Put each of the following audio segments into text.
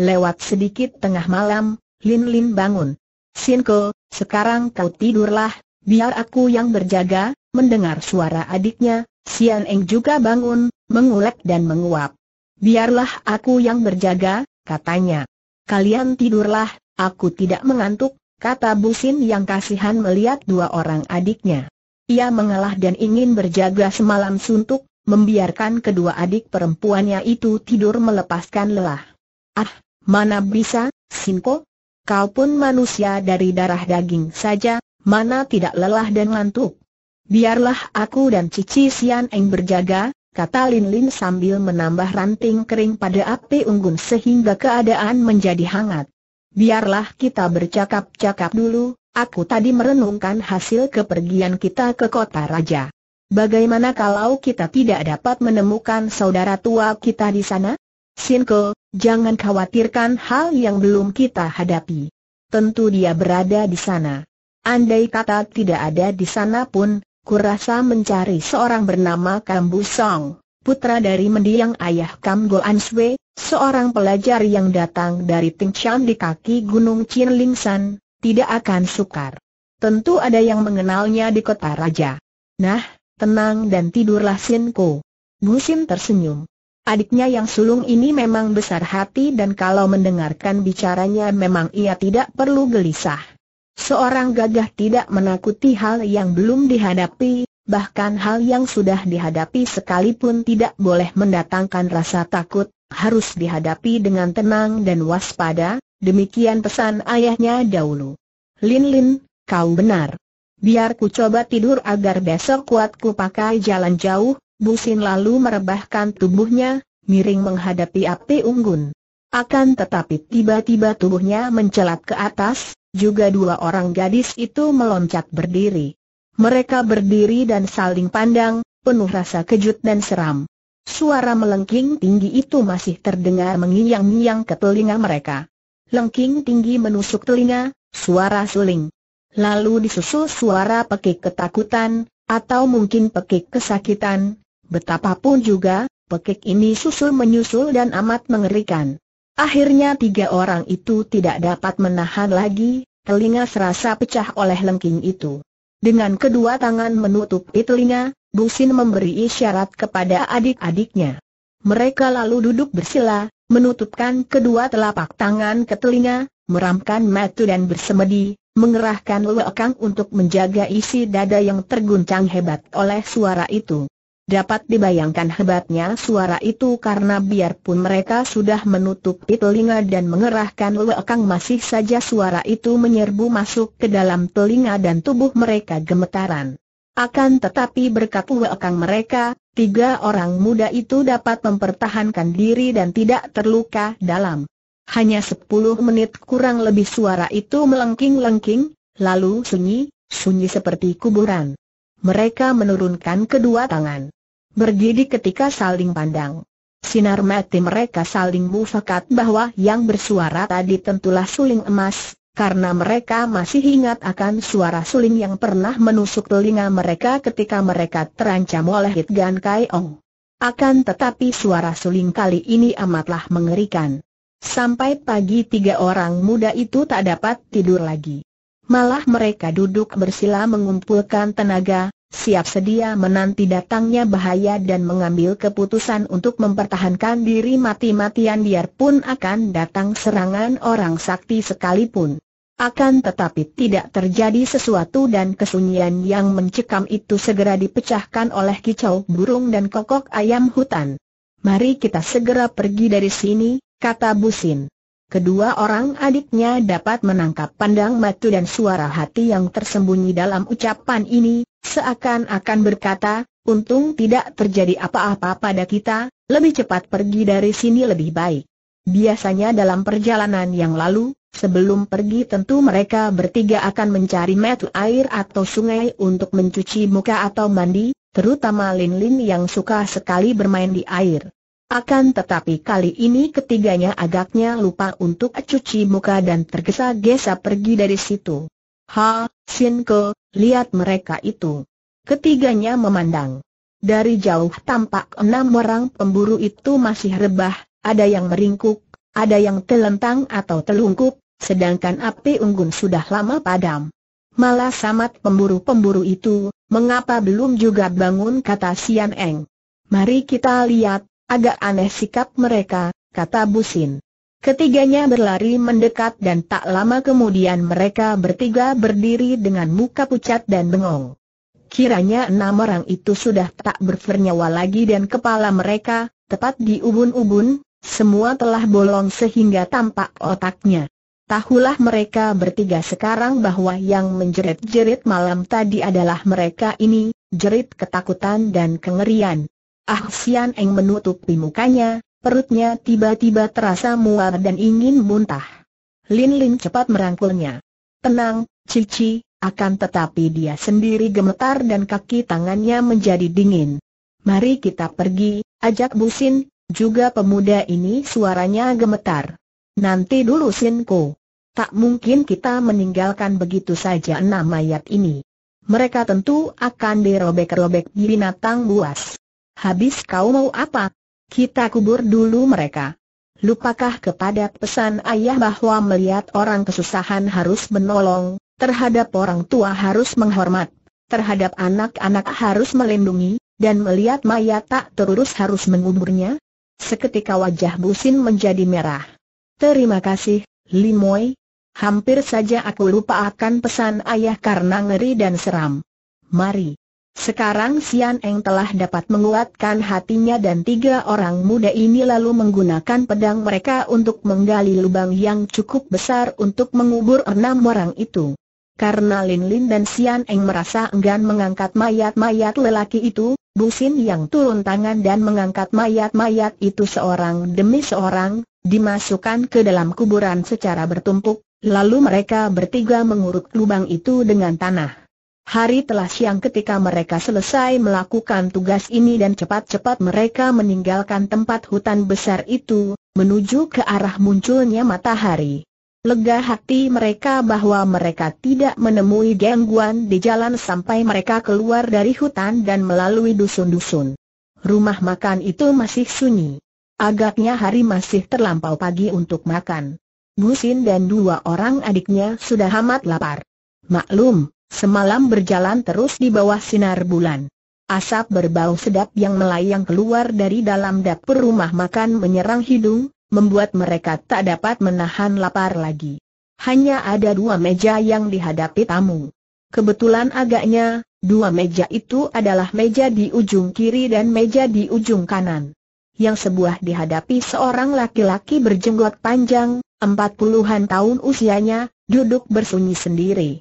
Lewat sedikit tengah malam, Lin Lin bangun. Sinko, sekarang kau tidurlah, biar aku yang berjaga, mendengar suara adiknya, Sian Eng juga bangun, mengulek dan menguap. Biarlah aku yang berjaga, katanya. Kalian tidurlah, aku tidak mengantuk, kata Busin yang kasihan melihat dua orang adiknya. Ia mengalah dan ingin berjaga semalam suntuk, membiarkan kedua adik perempuannya itu tidur melepaskan lelah. Ah, Mana bisa, Sinko? Kau pun manusia dari darah daging saja, mana tidak lelah dan ngantuk. Biarlah aku dan Cici Sian Eng berjaga, kata Lin Lin sambil menambah ranting kering pada api unggun sehingga keadaan menjadi hangat. Biarlah kita bercakap-cakap dulu, aku tadi merenungkan hasil kepergian kita ke kota raja. Bagaimana kalau kita tidak dapat menemukan saudara tua kita di sana? Sinko, Jangan khawatirkan hal yang belum kita hadapi. Tentu dia berada di sana. Andai kata tidak ada di sana pun, kurasa mencari seorang bernama Kambu Song, putra dari mendiang ayah Kam Go Answe, seorang pelajar yang datang dari Tingshan di kaki Gunung Chinlingsan, tidak akan sukar. Tentu ada yang mengenalnya di kota raja. Nah, tenang dan tidurlah Sinko. Busim tersenyum. Adiknya yang sulung ini memang besar hati dan kalau mendengarkan bicaranya memang ia tidak perlu gelisah. Seorang gagah tidak menakuti hal yang belum dihadapi, bahkan hal yang sudah dihadapi sekalipun tidak boleh mendatangkan rasa takut, harus dihadapi dengan tenang dan waspada, demikian pesan ayahnya dahulu. Lin Lin, kau benar. Biar ku coba tidur agar besok kuat ku pakai jalan jauh, Busin lalu merebahkan tubuhnya, miring menghadapi api unggun. Akan tetapi tiba-tiba tubuhnya mencelat ke atas, juga dua orang gadis itu meloncat berdiri. Mereka berdiri dan saling pandang, penuh rasa kejut dan seram. Suara melengking tinggi itu masih terdengar mengiyang ngiang ke telinga mereka. Lengking tinggi menusuk telinga, suara suling. Lalu disusul suara pekik ketakutan, atau mungkin pekik kesakitan, Betapapun juga, pekik ini susul menyusul dan amat mengerikan. Akhirnya tiga orang itu tidak dapat menahan lagi, telinga serasa pecah oleh lengking itu. Dengan kedua tangan menutupi telinga, Busin memberi isyarat kepada adik-adiknya. Mereka lalu duduk bersila, menutupkan kedua telapak tangan ke telinga, meramkan mata dan bersemedi, mengerahkan lekang untuk menjaga isi dada yang terguncang hebat oleh suara itu. Dapat dibayangkan hebatnya suara itu karena biarpun mereka sudah menutup telinga dan mengerahkan lekang masih saja suara itu menyerbu masuk ke dalam telinga dan tubuh mereka gemetaran. Akan tetapi berkat lekang mereka, tiga orang muda itu dapat mempertahankan diri dan tidak terluka dalam. Hanya sepuluh menit kurang lebih suara itu melengking-lengking, lalu sunyi, sunyi seperti kuburan. Mereka menurunkan kedua tangan. Berjidi ketika saling pandang. Sinar mati mereka saling mufakat bahwa yang bersuara tadi tentulah suling emas, karena mereka masih ingat akan suara suling yang pernah menusuk telinga mereka ketika mereka terancam oleh Hitgan Kai Ong. Akan tetapi suara suling kali ini amatlah mengerikan. Sampai pagi tiga orang muda itu tak dapat tidur lagi malah mereka duduk bersila mengumpulkan tenaga, siap sedia menanti datangnya bahaya dan mengambil keputusan untuk mempertahankan diri mati-matian biarpun akan datang serangan orang sakti sekalipun. Akan tetapi tidak terjadi sesuatu dan kesunyian yang mencekam itu segera dipecahkan oleh kicau burung dan kokok ayam hutan. Mari kita segera pergi dari sini, kata Busin kedua orang adiknya dapat menangkap pandang mata dan suara hati yang tersembunyi dalam ucapan ini, seakan-akan berkata, untung tidak terjadi apa-apa pada kita, lebih cepat pergi dari sini lebih baik. Biasanya dalam perjalanan yang lalu, sebelum pergi tentu mereka bertiga akan mencari metu air atau sungai untuk mencuci muka atau mandi, terutama Lin Lin yang suka sekali bermain di air. Akan tetapi kali ini ketiganya agaknya lupa untuk cuci muka dan tergesa-gesa pergi dari situ. Ha, Sinko, lihat mereka itu. Ketiganya memandang. Dari jauh tampak enam orang pemburu itu masih rebah, ada yang meringkuk, ada yang telentang atau telungkup, sedangkan api unggun sudah lama padam. Malah samat pemburu-pemburu itu, mengapa belum juga bangun kata Sian Eng. Mari kita lihat, Agak aneh sikap mereka, kata Busin. Ketiganya berlari mendekat dan tak lama kemudian mereka bertiga berdiri dengan muka pucat dan bengong. Kiranya enam orang itu sudah tak bernyawa lagi dan kepala mereka, tepat di ubun-ubun, semua telah bolong sehingga tampak otaknya. Tahulah mereka bertiga sekarang bahwa yang menjerit-jerit malam tadi adalah mereka ini, jerit ketakutan dan kengerian. Ah Sian Eng menutupi mukanya, perutnya tiba-tiba terasa mual dan ingin muntah. Lin Lin cepat merangkulnya. Tenang, Cici, akan tetapi dia sendiri gemetar dan kaki tangannya menjadi dingin. Mari kita pergi, ajak Busin, juga pemuda ini suaranya gemetar. Nanti dulu Sinko. Tak mungkin kita meninggalkan begitu saja enam mayat ini. Mereka tentu akan dirobek-robek binatang buas habis kau mau apa? Kita kubur dulu mereka. Lupakah kepada pesan ayah bahwa melihat orang kesusahan harus menolong, terhadap orang tua harus menghormat, terhadap anak-anak harus melindungi, dan melihat mayat tak terurus harus menguburnya? Seketika wajah Busin menjadi merah. Terima kasih, Limoy. Hampir saja aku lupa akan pesan ayah karena ngeri dan seram. Mari. Sekarang Sian Eng telah dapat menguatkan hatinya dan tiga orang muda ini lalu menggunakan pedang mereka untuk menggali lubang yang cukup besar untuk mengubur enam orang itu. Karena Lin Lin dan Sian Eng merasa enggan mengangkat mayat-mayat lelaki itu, Busin yang turun tangan dan mengangkat mayat-mayat itu seorang demi seorang, dimasukkan ke dalam kuburan secara bertumpuk, lalu mereka bertiga mengurut lubang itu dengan tanah. Hari telah siang ketika mereka selesai melakukan tugas ini dan cepat-cepat mereka meninggalkan tempat hutan besar itu, menuju ke arah munculnya matahari. Lega hati mereka bahwa mereka tidak menemui gangguan di jalan sampai mereka keluar dari hutan dan melalui dusun-dusun. Rumah makan itu masih sunyi. Agaknya hari masih terlampau pagi untuk makan. Busin dan dua orang adiknya sudah amat lapar. Maklum, Semalam berjalan terus di bawah sinar bulan. Asap berbau sedap yang melayang keluar dari dalam dapur rumah makan menyerang hidung, membuat mereka tak dapat menahan lapar lagi. Hanya ada dua meja yang dihadapi tamu. Kebetulan agaknya, dua meja itu adalah meja di ujung kiri dan meja di ujung kanan. Yang sebuah dihadapi seorang laki-laki berjenggot panjang, empat puluhan tahun usianya, duduk bersunyi sendiri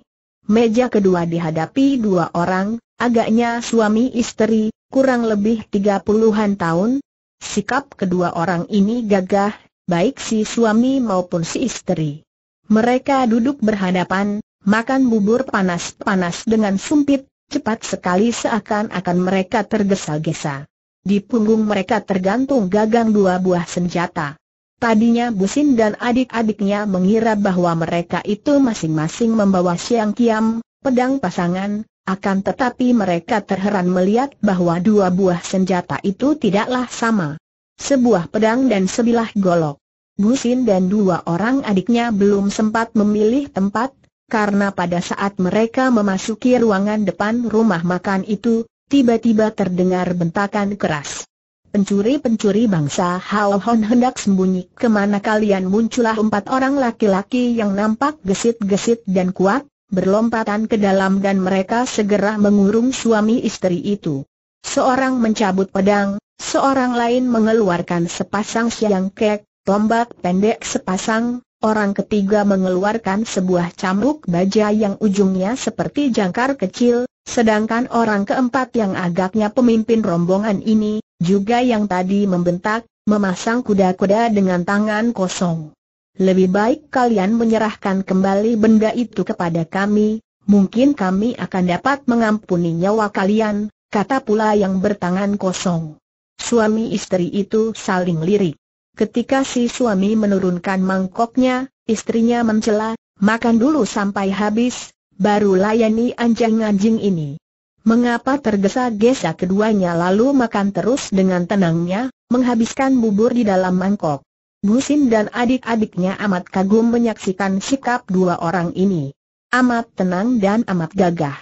meja kedua dihadapi dua orang, agaknya suami istri, kurang lebih tiga puluhan tahun. Sikap kedua orang ini gagah, baik si suami maupun si istri. Mereka duduk berhadapan, makan bubur panas-panas dengan sumpit, cepat sekali seakan-akan mereka tergesa-gesa. Di punggung mereka tergantung gagang dua buah senjata. Tadinya Busin dan adik-adiknya mengira bahwa mereka itu masing-masing membawa siang kiam, pedang pasangan, akan tetapi mereka terheran melihat bahwa dua buah senjata itu tidaklah sama. Sebuah pedang dan sebilah golok. Busin dan dua orang adiknya belum sempat memilih tempat, karena pada saat mereka memasuki ruangan depan rumah makan itu, tiba-tiba terdengar bentakan keras. Pencuri-pencuri bangsa Hao Hon hendak sembunyi kemana kalian muncullah empat orang laki-laki yang nampak gesit-gesit dan kuat, berlompatan ke dalam dan mereka segera mengurung suami istri itu. Seorang mencabut pedang, seorang lain mengeluarkan sepasang siang kek, tombak pendek sepasang, orang ketiga mengeluarkan sebuah cambuk baja yang ujungnya seperti jangkar kecil, sedangkan orang keempat yang agaknya pemimpin rombongan ini, juga yang tadi membentak, memasang kuda-kuda dengan tangan kosong. Lebih baik kalian menyerahkan kembali benda itu kepada kami, mungkin kami akan dapat mengampuni nyawa kalian, kata pula yang bertangan kosong. Suami istri itu saling lirik. Ketika si suami menurunkan mangkoknya, istrinya mencela, makan dulu sampai habis, baru layani anjing-anjing ini. Mengapa tergesa-gesa keduanya lalu makan terus dengan tenangnya, menghabiskan bubur di dalam mangkok. Busin dan adik-adiknya amat kagum menyaksikan sikap dua orang ini. Amat tenang dan amat gagah.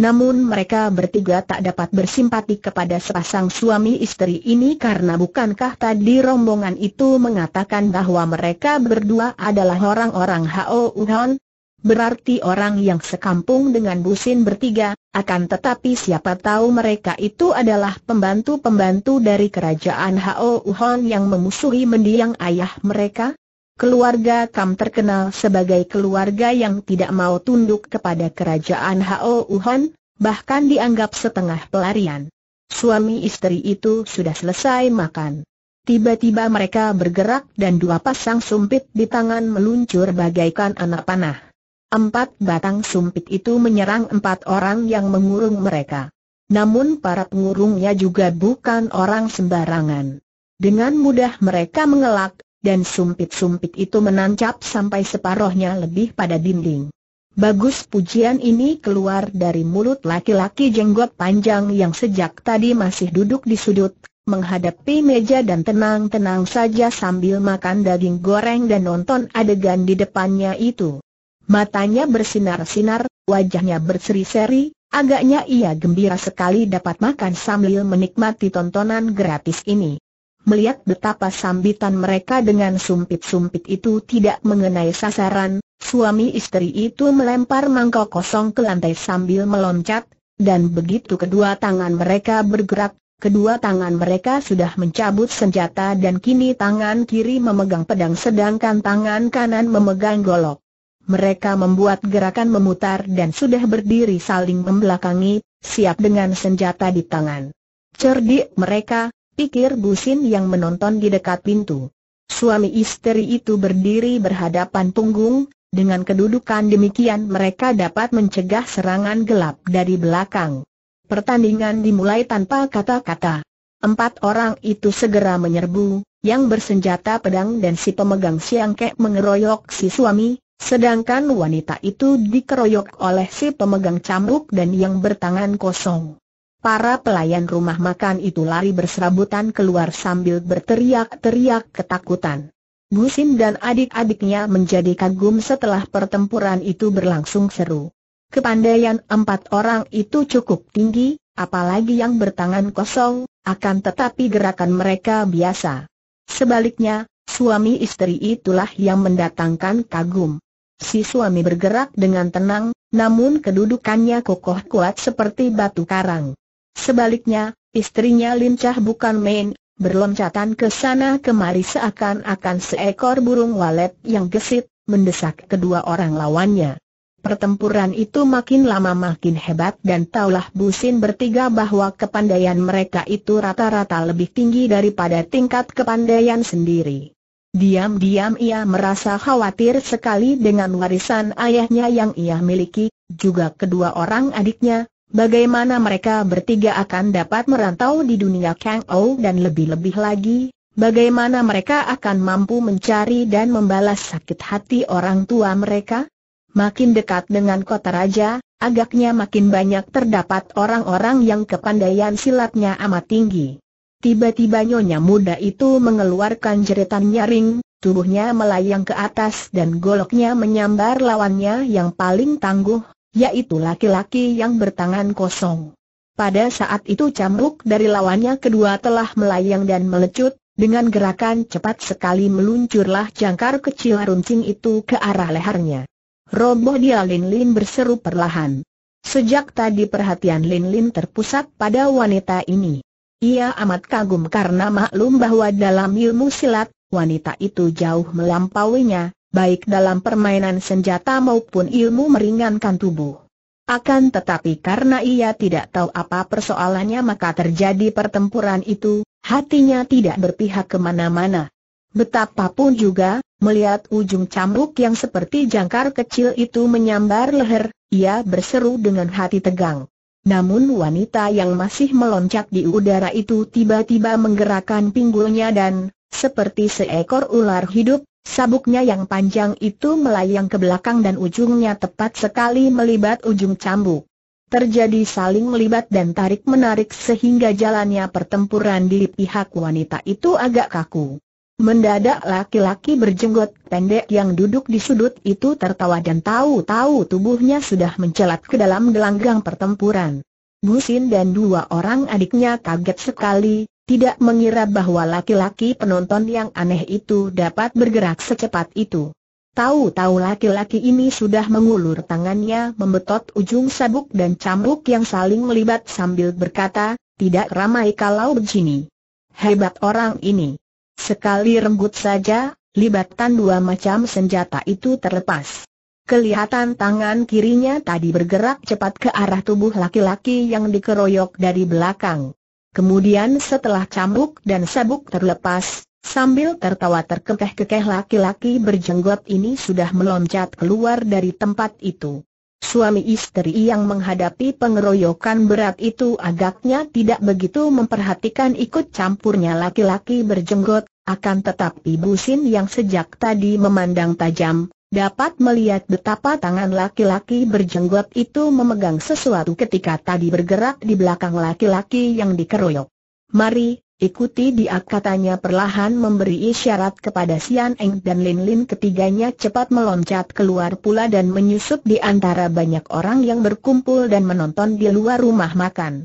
Namun mereka bertiga tak dapat bersimpati kepada sepasang suami istri ini karena bukankah tadi rombongan itu mengatakan bahwa mereka berdua adalah orang-orang Hao Uhon, berarti orang yang sekampung dengan Busin bertiga, akan tetapi siapa tahu mereka itu adalah pembantu-pembantu dari kerajaan Hao Uhon yang memusuhi mendiang ayah mereka? Keluarga Kam terkenal sebagai keluarga yang tidak mau tunduk kepada kerajaan Hao Uhon, bahkan dianggap setengah pelarian. Suami istri itu sudah selesai makan. Tiba-tiba mereka bergerak dan dua pasang sumpit di tangan meluncur bagaikan anak panah. Empat batang sumpit itu menyerang empat orang yang mengurung mereka. Namun para pengurungnya juga bukan orang sembarangan. Dengan mudah mereka mengelak, dan sumpit-sumpit itu menancap sampai separohnya lebih pada dinding. Bagus pujian ini keluar dari mulut laki-laki jenggot panjang yang sejak tadi masih duduk di sudut, menghadapi meja dan tenang-tenang saja sambil makan daging goreng dan nonton adegan di depannya itu. Matanya bersinar-sinar, wajahnya berseri-seri, agaknya ia gembira sekali dapat makan sambil menikmati tontonan gratis ini. Melihat betapa sambitan mereka dengan sumpit-sumpit itu tidak mengenai sasaran, suami istri itu melempar mangkok kosong ke lantai sambil meloncat, dan begitu kedua tangan mereka bergerak, Kedua tangan mereka sudah mencabut senjata dan kini tangan kiri memegang pedang sedangkan tangan kanan memegang golok. Mereka membuat gerakan memutar dan sudah berdiri saling membelakangi, siap dengan senjata di tangan. Cerdik mereka, pikir Busin yang menonton di dekat pintu. Suami istri itu berdiri berhadapan punggung, dengan kedudukan demikian mereka dapat mencegah serangan gelap dari belakang. Pertandingan dimulai tanpa kata-kata. Empat orang itu segera menyerbu, yang bersenjata pedang dan si pemegang siangkek mengeroyok si suami, Sedangkan wanita itu dikeroyok oleh si pemegang cambuk dan yang bertangan kosong. Para pelayan rumah makan itu lari berserabutan keluar sambil berteriak-teriak ketakutan. Gusim dan adik-adiknya menjadi kagum setelah pertempuran itu berlangsung seru. Kepandaian empat orang itu cukup tinggi, apalagi yang bertangan kosong, akan tetapi gerakan mereka biasa. Sebaliknya, suami istri itulah yang mendatangkan kagum. Si suami bergerak dengan tenang, namun kedudukannya kokoh kuat seperti batu karang. Sebaliknya, istrinya lincah bukan main, berloncatan ke sana kemari seakan-akan seekor burung walet yang gesit, mendesak kedua orang lawannya. Pertempuran itu makin lama makin hebat dan taulah Busin bertiga bahwa kepandaian mereka itu rata-rata lebih tinggi daripada tingkat kepandaian sendiri. Diam-diam ia merasa khawatir sekali dengan warisan ayahnya yang ia miliki, juga kedua orang adiknya, bagaimana mereka bertiga akan dapat merantau di dunia Kang Ou dan lebih-lebih lagi, bagaimana mereka akan mampu mencari dan membalas sakit hati orang tua mereka? Makin dekat dengan kota raja, agaknya makin banyak terdapat orang-orang yang kepandaian silatnya amat tinggi. Tiba-tiba nyonya muda itu mengeluarkan jeritan nyaring, tubuhnya melayang ke atas dan goloknya menyambar lawannya yang paling tangguh, yaitu laki-laki yang bertangan kosong. Pada saat itu cambuk dari lawannya kedua telah melayang dan melecut, dengan gerakan cepat sekali meluncurlah jangkar kecil runcing itu ke arah lehernya. Roboh dia Lin Lin berseru perlahan. Sejak tadi perhatian Lin Lin terpusat pada wanita ini. Ia amat kagum karena maklum bahwa dalam ilmu silat, wanita itu jauh melampauinya, baik dalam permainan senjata maupun ilmu meringankan tubuh. Akan tetapi karena ia tidak tahu apa persoalannya maka terjadi pertempuran itu, hatinya tidak berpihak kemana-mana. Betapapun juga, melihat ujung cambuk yang seperti jangkar kecil itu menyambar leher, ia berseru dengan hati tegang. Namun wanita yang masih meloncat di udara itu tiba-tiba menggerakkan pinggulnya dan, seperti seekor ular hidup, sabuknya yang panjang itu melayang ke belakang dan ujungnya tepat sekali melibat ujung cambuk. Terjadi saling melibat dan tarik-menarik sehingga jalannya pertempuran di pihak wanita itu agak kaku. Mendadak laki-laki berjenggot pendek yang duduk di sudut itu tertawa dan tahu-tahu tubuhnya sudah mencelat ke dalam gelanggang pertempuran. Busin dan dua orang adiknya kaget sekali, tidak mengira bahwa laki-laki penonton yang aneh itu dapat bergerak secepat itu. Tahu-tahu laki-laki ini sudah mengulur tangannya membetot ujung sabuk dan cambuk yang saling melibat sambil berkata, tidak ramai kalau begini. Hebat orang ini. Sekali renggut saja, libatan dua macam senjata itu terlepas. Kelihatan tangan kirinya tadi bergerak cepat ke arah tubuh laki-laki yang dikeroyok dari belakang. Kemudian setelah cambuk dan sabuk terlepas, sambil tertawa terkekeh-kekeh laki-laki berjenggot ini sudah meloncat keluar dari tempat itu. Suami istri yang menghadapi pengeroyokan berat itu agaknya tidak begitu memperhatikan ikut campurnya laki-laki berjenggot, akan tetapi Busin yang sejak tadi memandang tajam, dapat melihat betapa tangan laki-laki berjenggot itu memegang sesuatu ketika tadi bergerak di belakang laki-laki yang dikeroyok. Mari, Ikuti dia katanya perlahan memberi isyarat kepada Sian Eng dan Lin Lin ketiganya cepat meloncat keluar pula dan menyusup di antara banyak orang yang berkumpul dan menonton di luar rumah makan.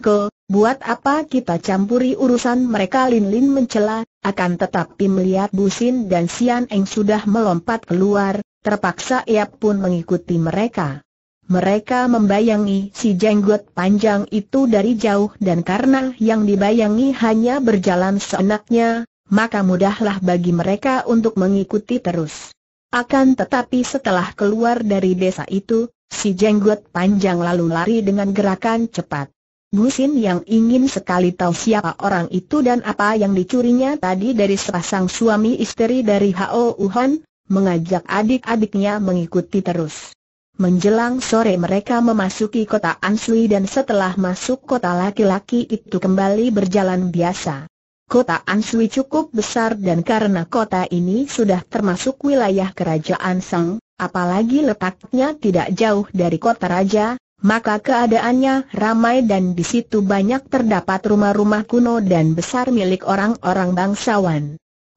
Ko, buat apa kita campuri urusan mereka Lin Lin mencela, akan tetapi melihat Busin dan Sian Eng sudah melompat keluar, terpaksa ia pun mengikuti mereka. Mereka membayangi si jenggot panjang itu dari jauh dan karena yang dibayangi hanya berjalan seenaknya, maka mudahlah bagi mereka untuk mengikuti terus. Akan tetapi setelah keluar dari desa itu, si jenggot panjang lalu lari dengan gerakan cepat. Gusin yang ingin sekali tahu siapa orang itu dan apa yang dicurinya tadi dari sepasang suami istri dari Hao Wuhan, mengajak adik-adiknya mengikuti terus. Menjelang sore mereka memasuki kota Ansui dan setelah masuk kota laki-laki itu kembali berjalan biasa. Kota Ansui cukup besar dan karena kota ini sudah termasuk wilayah kerajaan Sang, apalagi letaknya tidak jauh dari kota raja, maka keadaannya ramai dan di situ banyak terdapat rumah-rumah kuno dan besar milik orang-orang bangsawan.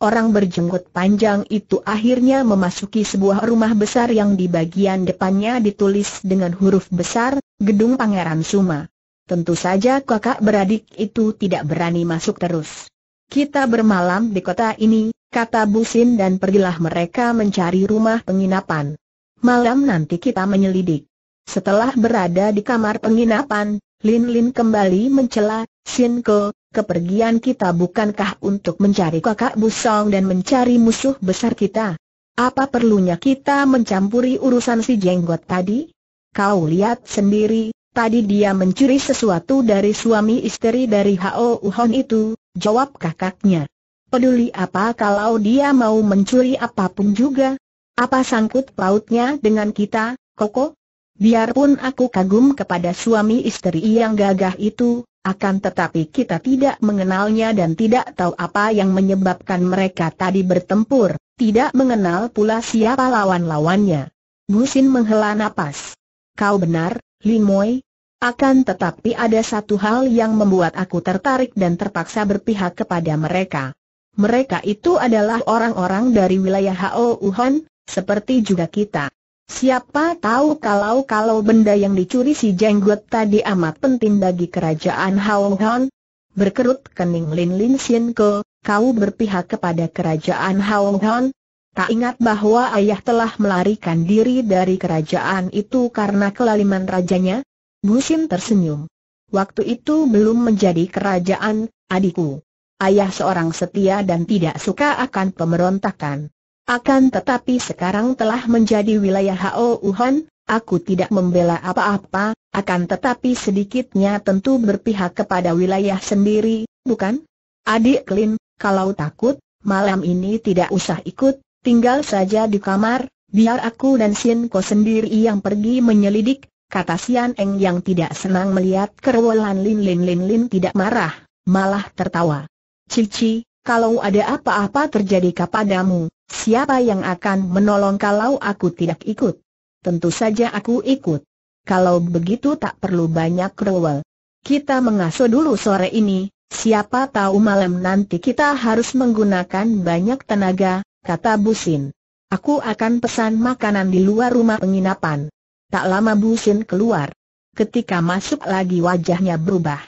Orang berjenggot panjang itu akhirnya memasuki sebuah rumah besar yang di bagian depannya ditulis dengan huruf besar, Gedung Pangeran Suma. Tentu saja kakak beradik itu tidak berani masuk terus. Kita bermalam di kota ini, kata Busin dan pergilah mereka mencari rumah penginapan. Malam nanti kita menyelidik. Setelah berada di kamar penginapan, Lin Lin kembali mencela, Sin Ke, kepergian kita bukankah untuk mencari kakak busong dan mencari musuh besar kita? Apa perlunya kita mencampuri urusan si jenggot tadi? Kau lihat sendiri, tadi dia mencuri sesuatu dari suami istri dari H.O. Uhon itu, jawab kakaknya. Peduli apa kalau dia mau mencuri apapun juga? Apa sangkut pautnya dengan kita, Koko? Biarpun aku kagum kepada suami istri yang gagah itu, akan tetapi kita tidak mengenalnya dan tidak tahu apa yang menyebabkan mereka tadi bertempur, tidak mengenal pula siapa lawan-lawannya. Gusin menghela napas. Kau benar, Lin Moi. Akan tetapi ada satu hal yang membuat aku tertarik dan terpaksa berpihak kepada mereka. Mereka itu adalah orang-orang dari wilayah Hao Wuhan, seperti juga kita. Siapa tahu kalau-kalau benda yang dicuri si jenggot tadi amat penting bagi kerajaan Hao Han? Berkerut kening Lin Lin Sien Ke, kau berpihak kepada kerajaan Hao Han? Tak ingat bahwa ayah telah melarikan diri dari kerajaan itu karena kelaliman rajanya? Busim tersenyum. Waktu itu belum menjadi kerajaan, adikku. Ayah seorang setia dan tidak suka akan pemberontakan. Akan tetapi sekarang telah menjadi wilayah Hao Wuhan, aku tidak membela apa-apa, akan tetapi sedikitnya tentu berpihak kepada wilayah sendiri, bukan? Adik Lin, kalau takut, malam ini tidak usah ikut, tinggal saja di kamar, biar aku dan Sin Ko sendiri yang pergi menyelidik, kata Sian Eng yang tidak senang melihat kerewelan Lin Lin Lin Lin tidak marah, malah tertawa. Cici, kalau ada apa-apa terjadi kepadamu, Siapa yang akan menolong kalau aku tidak ikut? Tentu saja aku ikut. Kalau begitu tak perlu banyak rewel. Kita mengasuh dulu sore ini, siapa tahu malam nanti kita harus menggunakan banyak tenaga, kata Busin. Aku akan pesan makanan di luar rumah penginapan. Tak lama Busin keluar. Ketika masuk lagi wajahnya berubah.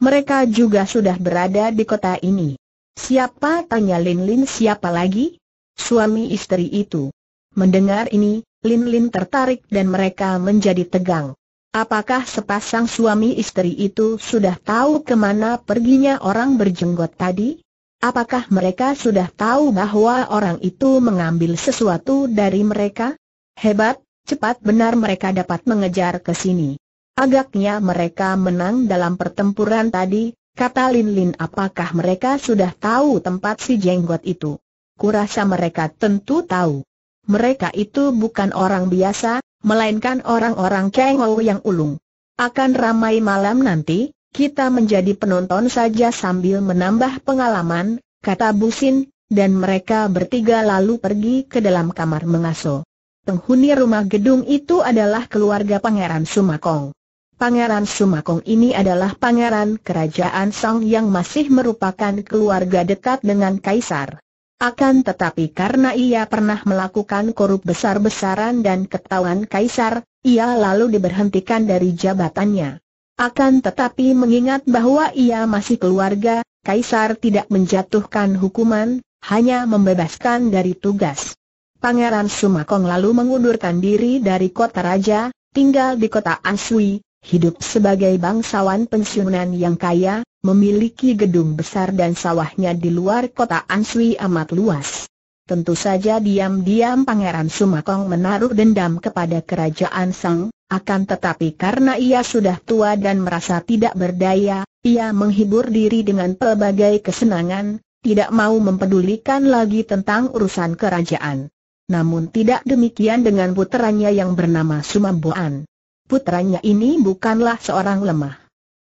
Mereka juga sudah berada di kota ini. Siapa tanya Lin Lin siapa lagi? suami istri itu. Mendengar ini, Lin Lin tertarik dan mereka menjadi tegang. Apakah sepasang suami istri itu sudah tahu kemana perginya orang berjenggot tadi? Apakah mereka sudah tahu bahwa orang itu mengambil sesuatu dari mereka? Hebat, cepat benar mereka dapat mengejar ke sini. Agaknya mereka menang dalam pertempuran tadi, kata Lin Lin apakah mereka sudah tahu tempat si jenggot itu kurasa mereka tentu tahu. Mereka itu bukan orang biasa, melainkan orang-orang kengau yang ulung. Akan ramai malam nanti, kita menjadi penonton saja sambil menambah pengalaman, kata Busin, dan mereka bertiga lalu pergi ke dalam kamar mengaso. Penghuni rumah gedung itu adalah keluarga Pangeran Sumakong. Pangeran Sumakong ini adalah pangeran kerajaan Song yang masih merupakan keluarga dekat dengan Kaisar. Akan tetapi karena ia pernah melakukan korup besar-besaran dan ketahuan kaisar, ia lalu diberhentikan dari jabatannya. Akan tetapi mengingat bahwa ia masih keluarga, kaisar tidak menjatuhkan hukuman, hanya membebaskan dari tugas. Pangeran Sumakong lalu mengundurkan diri dari kota raja, tinggal di kota Aswi, hidup sebagai bangsawan pensiunan yang kaya, memiliki gedung besar dan sawahnya di luar kota Ansui amat luas. Tentu saja diam-diam Pangeran Sumakong menaruh dendam kepada kerajaan Sang, akan tetapi karena ia sudah tua dan merasa tidak berdaya, ia menghibur diri dengan pelbagai kesenangan, tidak mau mempedulikan lagi tentang urusan kerajaan. Namun tidak demikian dengan putranya yang bernama Sumaboan. Putranya ini bukanlah seorang lemah.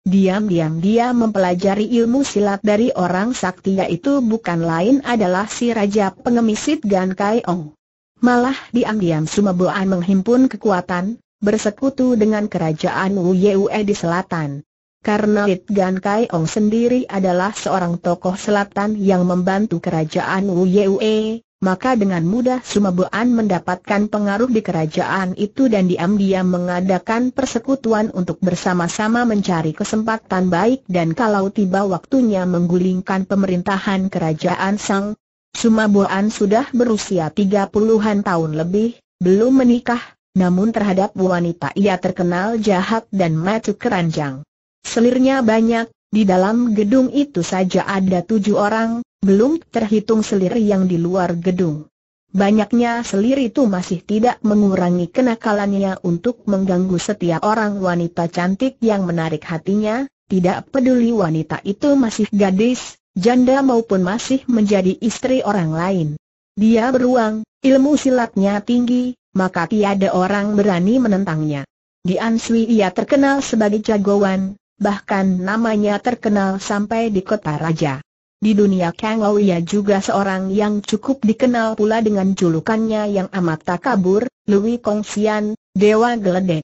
Diam-diam dia mempelajari ilmu silat dari orang sakti yaitu bukan lain adalah si Raja Pengemisit Gan Kai Ong. Malah diam-diam Boan menghimpun kekuatan, bersekutu dengan kerajaan Wu Yue di selatan. Karena Lit Gan Kai Ong sendiri adalah seorang tokoh selatan yang membantu kerajaan Wu Yue, maka dengan mudah Sumaboan mendapatkan pengaruh di kerajaan itu dan diam-diam mengadakan persekutuan untuk bersama-sama mencari kesempatan baik dan kalau tiba waktunya menggulingkan pemerintahan kerajaan Sang. Sumaboan sudah berusia 30-an tahun lebih, belum menikah, namun terhadap wanita ia terkenal jahat dan matu keranjang. Selirnya banyak, di dalam gedung itu saja ada tujuh orang, belum terhitung selir yang di luar gedung. Banyaknya selir itu masih tidak mengurangi kenakalannya untuk mengganggu setiap orang wanita cantik yang menarik hatinya, tidak peduli wanita itu masih gadis, janda maupun masih menjadi istri orang lain. Dia beruang, ilmu silatnya tinggi, maka tiada orang berani menentangnya. Di Answi ia terkenal sebagai jagoan, bahkan namanya terkenal sampai di kota raja. Di dunia Kang ia juga seorang yang cukup dikenal pula dengan julukannya yang amat takabur, Louis Kong Xian, Dewa Geledek.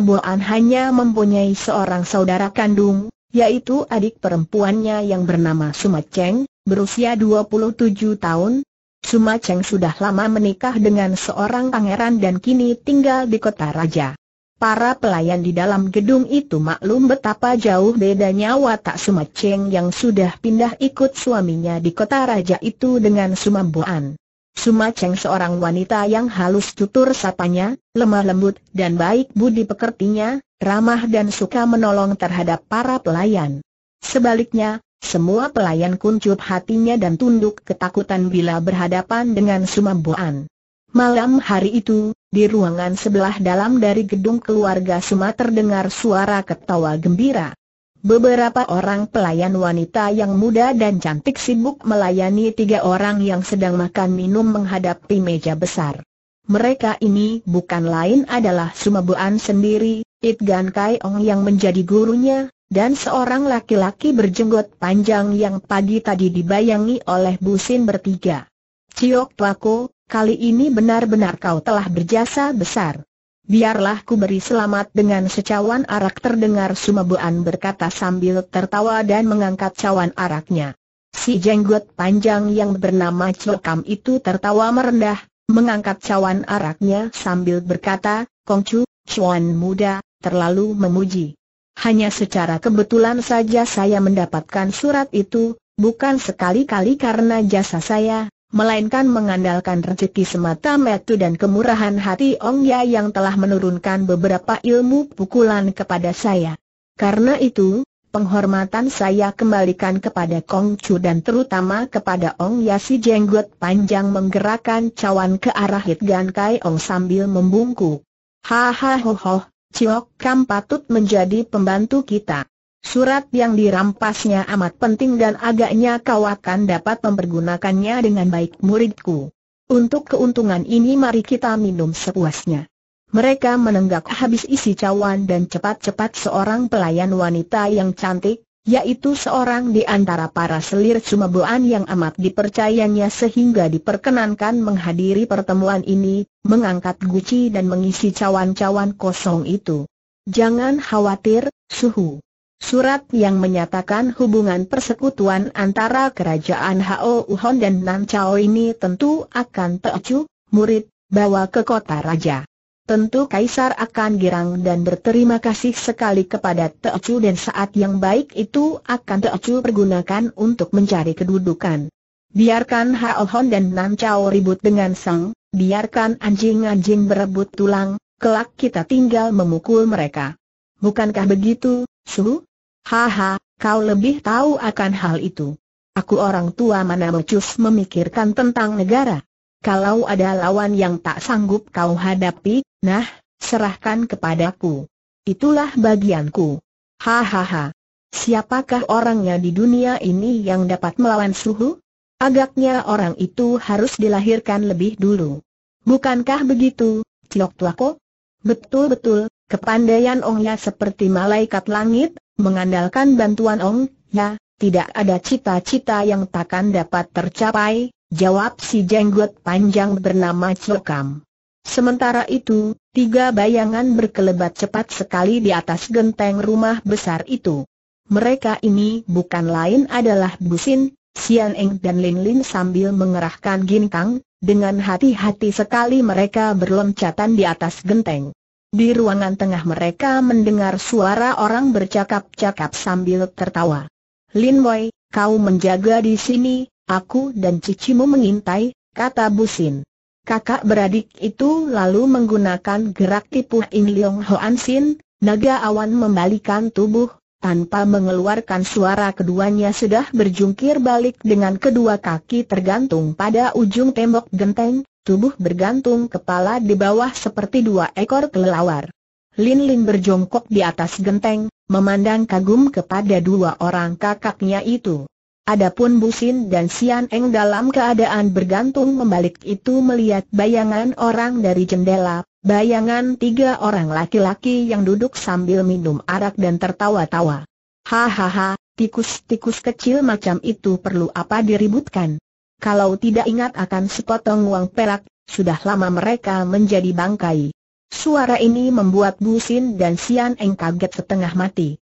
Boan hanya mempunyai seorang saudara kandung, yaitu adik perempuannya yang bernama Suma Cheng, berusia 27 tahun. Suma Cheng sudah lama menikah dengan seorang pangeran dan kini tinggal di kota raja. Para pelayan di dalam gedung itu maklum betapa jauh bedanya watak Sumaceng yang sudah pindah ikut suaminya di kota raja itu dengan Sumamboan. Sumaceng seorang wanita yang halus tutur sapanya, lemah lembut dan baik budi pekertinya, ramah dan suka menolong terhadap para pelayan. Sebaliknya, semua pelayan kuncup hatinya dan tunduk ketakutan bila berhadapan dengan Sumamboan. Malam hari itu, di ruangan sebelah dalam dari gedung keluarga Suma terdengar suara ketawa gembira. Beberapa orang pelayan wanita yang muda dan cantik sibuk melayani tiga orang yang sedang makan minum menghadapi meja besar. Mereka ini bukan lain adalah Suma Buan sendiri, It Gan Kai Ong yang menjadi gurunya, dan seorang laki-laki berjenggot panjang yang pagi tadi dibayangi oleh Busin bertiga. Ciok Pako kali ini benar-benar kau telah berjasa besar. Biarlah ku beri selamat dengan secawan arak terdengar Sumabuan berkata sambil tertawa dan mengangkat cawan araknya. Si jenggot panjang yang bernama Cokam itu tertawa merendah, mengangkat cawan araknya sambil berkata, Kongcu, cuan muda, terlalu memuji. Hanya secara kebetulan saja saya mendapatkan surat itu, bukan sekali-kali karena jasa saya, melainkan mengandalkan rezeki semata metu dan kemurahan hati Ong Ya yang telah menurunkan beberapa ilmu pukulan kepada saya. Karena itu, penghormatan saya kembalikan kepada Kong Chu dan terutama kepada Ong Ya si jenggot panjang menggerakkan cawan ke arah Hitgan Kai Ong sambil membungkuk. Hahaha, Chiok Kam patut menjadi pembantu kita. Surat yang dirampasnya amat penting dan agaknya kau akan dapat mempergunakannya dengan baik muridku. Untuk keuntungan ini mari kita minum sepuasnya. Mereka menenggak habis isi cawan dan cepat-cepat seorang pelayan wanita yang cantik, yaitu seorang di antara para selir sumabuan yang amat dipercayanya sehingga diperkenankan menghadiri pertemuan ini, mengangkat guci dan mengisi cawan-cawan kosong itu. Jangan khawatir, suhu. Surat yang menyatakan hubungan persekutuan antara kerajaan Hao Uhon dan Nanchao ini tentu akan Teocu, murid, bawa ke kota raja. Tentu Kaisar akan girang dan berterima kasih sekali kepada Teocu dan saat yang baik itu akan Teocu pergunakan untuk mencari kedudukan. Biarkan Hao Uhon dan Nan Chao ribut dengan sang, biarkan anjing-anjing berebut tulang, kelak kita tinggal memukul mereka. Bukankah begitu, Su? Haha, kau lebih tahu akan hal itu. Aku orang tua mana becus memikirkan tentang negara. Kalau ada lawan yang tak sanggup kau hadapi, nah, serahkan kepadaku. Itulah bagianku. Hahaha. Siapakah orangnya di dunia ini yang dapat melawan suhu? Agaknya orang itu harus dilahirkan lebih dulu. Bukankah begitu, Ciok Tuako? Betul-betul, kepandaian ongnya seperti malaikat langit, Mengandalkan bantuan Ong, ya, tidak ada cita-cita yang takkan dapat tercapai, jawab si jenggot panjang bernama Cokam. Sementara itu, tiga bayangan berkelebat cepat sekali di atas genteng rumah besar itu. Mereka ini bukan lain adalah Busin, Sian Eng dan Lin Lin sambil mengerahkan ginkang, dengan hati-hati sekali mereka berloncatan di atas genteng. Di ruangan tengah mereka mendengar suara orang bercakap-cakap sambil tertawa. Lin Wei, kau menjaga di sini, aku dan cicimu mengintai, kata Busin. Kakak beradik itu lalu menggunakan gerak tipu In Leong Hoan Sin, naga awan membalikan tubuh, tanpa mengeluarkan suara keduanya sudah berjungkir balik dengan kedua kaki tergantung pada ujung tembok genteng, tubuh bergantung kepala di bawah seperti dua ekor kelelawar. Lin Lin berjongkok di atas genteng, memandang kagum kepada dua orang kakaknya itu. Adapun Busin dan Sian Eng dalam keadaan bergantung membalik itu melihat bayangan orang dari jendela, bayangan tiga orang laki-laki yang duduk sambil minum arak dan tertawa-tawa. Hahaha, tikus-tikus kecil macam itu perlu apa diributkan? Kalau tidak ingat akan sepotong uang perak, sudah lama mereka menjadi bangkai. Suara ini membuat Bu dan Sian Eng kaget setengah mati.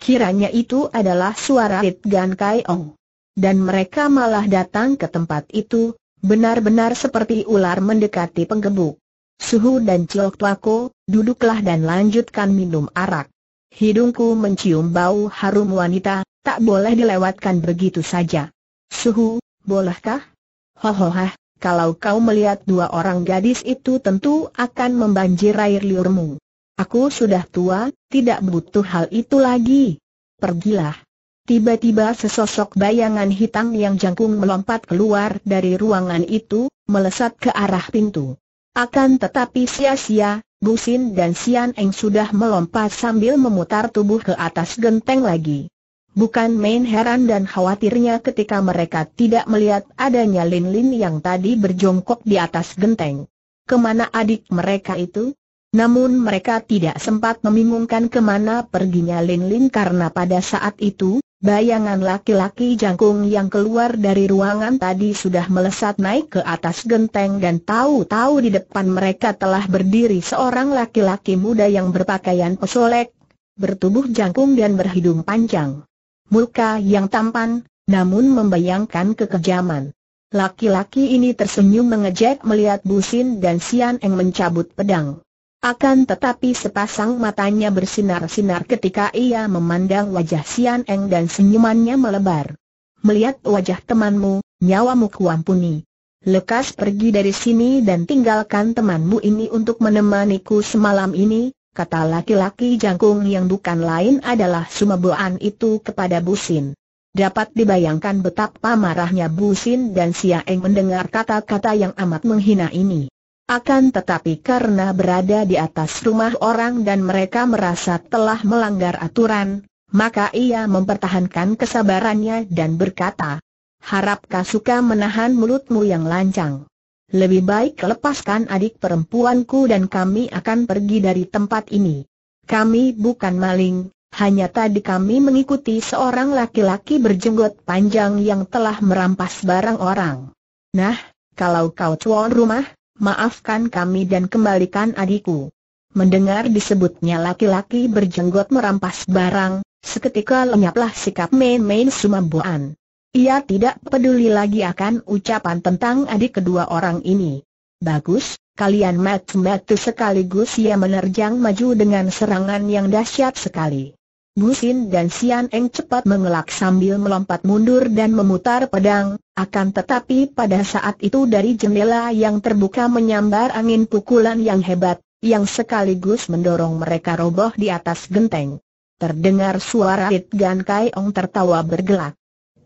Kiranya itu adalah suara Rit Gan Kai Ong. Dan mereka malah datang ke tempat itu, benar-benar seperti ular mendekati penggebuk. Suhu dan Ciok Tuako, duduklah dan lanjutkan minum arak. Hidungku mencium bau harum wanita, tak boleh dilewatkan begitu saja. Suhu, Bolehkah? Ho-ho-ha, kalau kau melihat dua orang gadis itu tentu akan membanjir air liurmu. Aku sudah tua, tidak butuh hal itu lagi. Pergilah. Tiba-tiba sesosok bayangan hitam yang jangkung melompat keluar dari ruangan itu, melesat ke arah pintu. Akan tetapi sia-sia, Gusin dan Sian Eng sudah melompat sambil memutar tubuh ke atas genteng lagi. Bukan main heran dan khawatirnya ketika mereka tidak melihat adanya Lin-Lin yang tadi berjongkok di atas genteng. Kemana adik mereka itu? Namun mereka tidak sempat membingungkan kemana perginya Lin-Lin karena pada saat itu, bayangan laki-laki jangkung yang keluar dari ruangan tadi sudah melesat naik ke atas genteng dan tahu-tahu di depan mereka telah berdiri seorang laki-laki muda yang berpakaian pesolek, bertubuh jangkung dan berhidung panjang. Muka yang tampan, namun membayangkan kekejaman. Laki-laki ini tersenyum mengejek melihat Busin dan Sian Eng mencabut pedang. Akan tetapi sepasang matanya bersinar-sinar ketika ia memandang wajah Sian Eng dan senyumannya melebar. Melihat wajah temanmu, nyawamu kuampuni. Lekas pergi dari sini dan tinggalkan temanmu ini untuk menemaniku semalam ini, kata laki-laki jangkung yang bukan lain adalah Sumeboan itu kepada Busin. Dapat dibayangkan betapa marahnya Busin dan Sia Eng mendengar kata-kata yang amat menghina ini. Akan tetapi karena berada di atas rumah orang dan mereka merasa telah melanggar aturan, maka ia mempertahankan kesabarannya dan berkata, Harap suka menahan mulutmu yang lancang. Lebih baik lepaskan adik perempuanku dan kami akan pergi dari tempat ini. Kami bukan maling, hanya tadi kami mengikuti seorang laki-laki berjenggot panjang yang telah merampas barang orang. Nah, kalau kau tuan rumah, maafkan kami dan kembalikan adikku. Mendengar disebutnya laki-laki berjenggot merampas barang, seketika lenyaplah sikap Mei Mei Sumabuan. Ia tidak peduli lagi akan ucapan tentang adik kedua orang ini. Bagus, kalian match matu sekaligus ia menerjang maju dengan serangan yang dahsyat sekali. Busin dan Sian Eng cepat mengelak sambil melompat mundur dan memutar pedang, akan tetapi pada saat itu dari jendela yang terbuka menyambar angin pukulan yang hebat, yang sekaligus mendorong mereka roboh di atas genteng. Terdengar suara Hit Gan Kai Ong tertawa bergelak.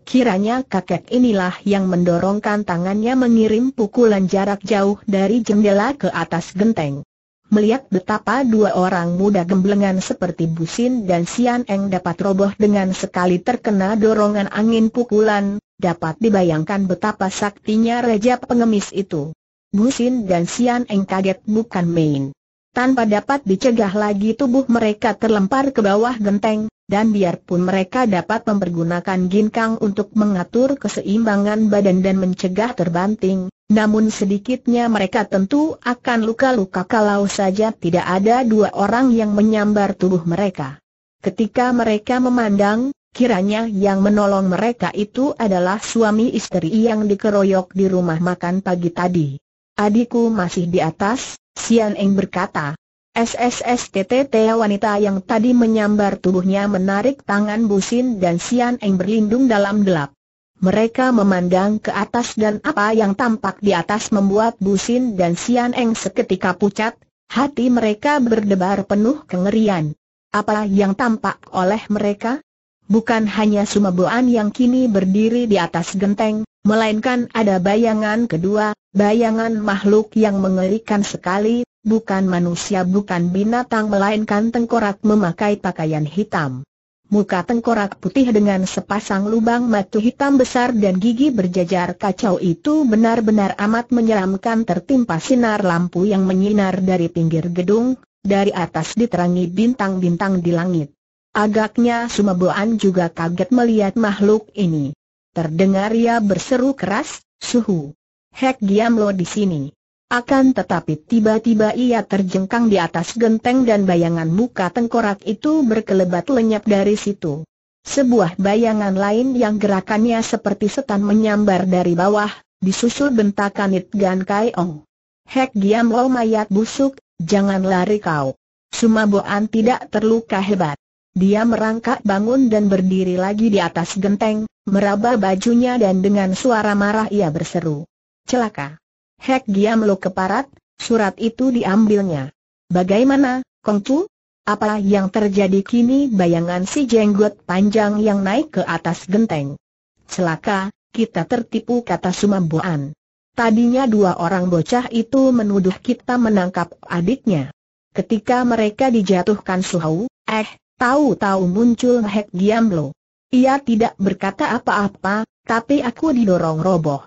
Kiranya kakek inilah yang mendorongkan tangannya mengirim pukulan jarak jauh dari jendela ke atas genteng. Melihat betapa dua orang muda gemblengan seperti Busin dan Sian Eng dapat roboh dengan sekali terkena dorongan angin pukulan, dapat dibayangkan betapa saktinya Raja Pengemis itu. Busin dan Sian Eng kaget bukan main. Tanpa dapat dicegah lagi tubuh mereka terlempar ke bawah genteng, dan biarpun mereka dapat mempergunakan ginkang untuk mengatur keseimbangan badan dan mencegah terbanting, namun sedikitnya mereka tentu akan luka-luka kalau saja tidak ada dua orang yang menyambar tubuh mereka. Ketika mereka memandang, kiranya yang menolong mereka itu adalah suami istri yang dikeroyok di rumah makan pagi tadi. Adikku masih di atas, Sian Eng berkata, SSSTTT wanita yang tadi menyambar tubuhnya menarik tangan Busin dan Sian Eng berlindung dalam gelap. Mereka memandang ke atas dan apa yang tampak di atas membuat Busin dan Sian Eng seketika pucat, hati mereka berdebar penuh kengerian. Apa yang tampak oleh mereka? Bukan hanya Sumaboan yang kini berdiri di atas genteng, melainkan ada bayangan kedua, bayangan makhluk yang mengerikan sekali, bukan manusia bukan binatang melainkan tengkorak memakai pakaian hitam. Muka tengkorak putih dengan sepasang lubang mata hitam besar dan gigi berjajar kacau itu benar-benar amat menyeramkan tertimpa sinar lampu yang menyinar dari pinggir gedung, dari atas diterangi bintang-bintang di langit. Agaknya Sumaboan juga kaget melihat makhluk ini. Terdengar ia berseru keras, Suhu. Hek diam lo di sini. Akan tetapi tiba-tiba ia terjengkang di atas genteng dan bayangan muka tengkorak itu berkelebat lenyap dari situ. Sebuah bayangan lain yang gerakannya seperti setan menyambar dari bawah, disusul bentakan It Gan Kai Ong. Hek giam lo mayat busuk, jangan lari kau. Sumaboan tidak terluka hebat. Dia merangkak bangun dan berdiri lagi di atas genteng, meraba bajunya dan dengan suara marah ia berseru. Celaka! Hek Giam Lo keparat, surat itu diambilnya. Bagaimana, Tu? Apa yang terjadi kini bayangan si jenggot panjang yang naik ke atas genteng? Celaka, kita tertipu kata Sumamboan. Tadinya dua orang bocah itu menuduh kita menangkap adiknya. Ketika mereka dijatuhkan suhu, eh, tahu-tahu muncul Hek Giamlo. Ia tidak berkata apa-apa, tapi aku didorong roboh.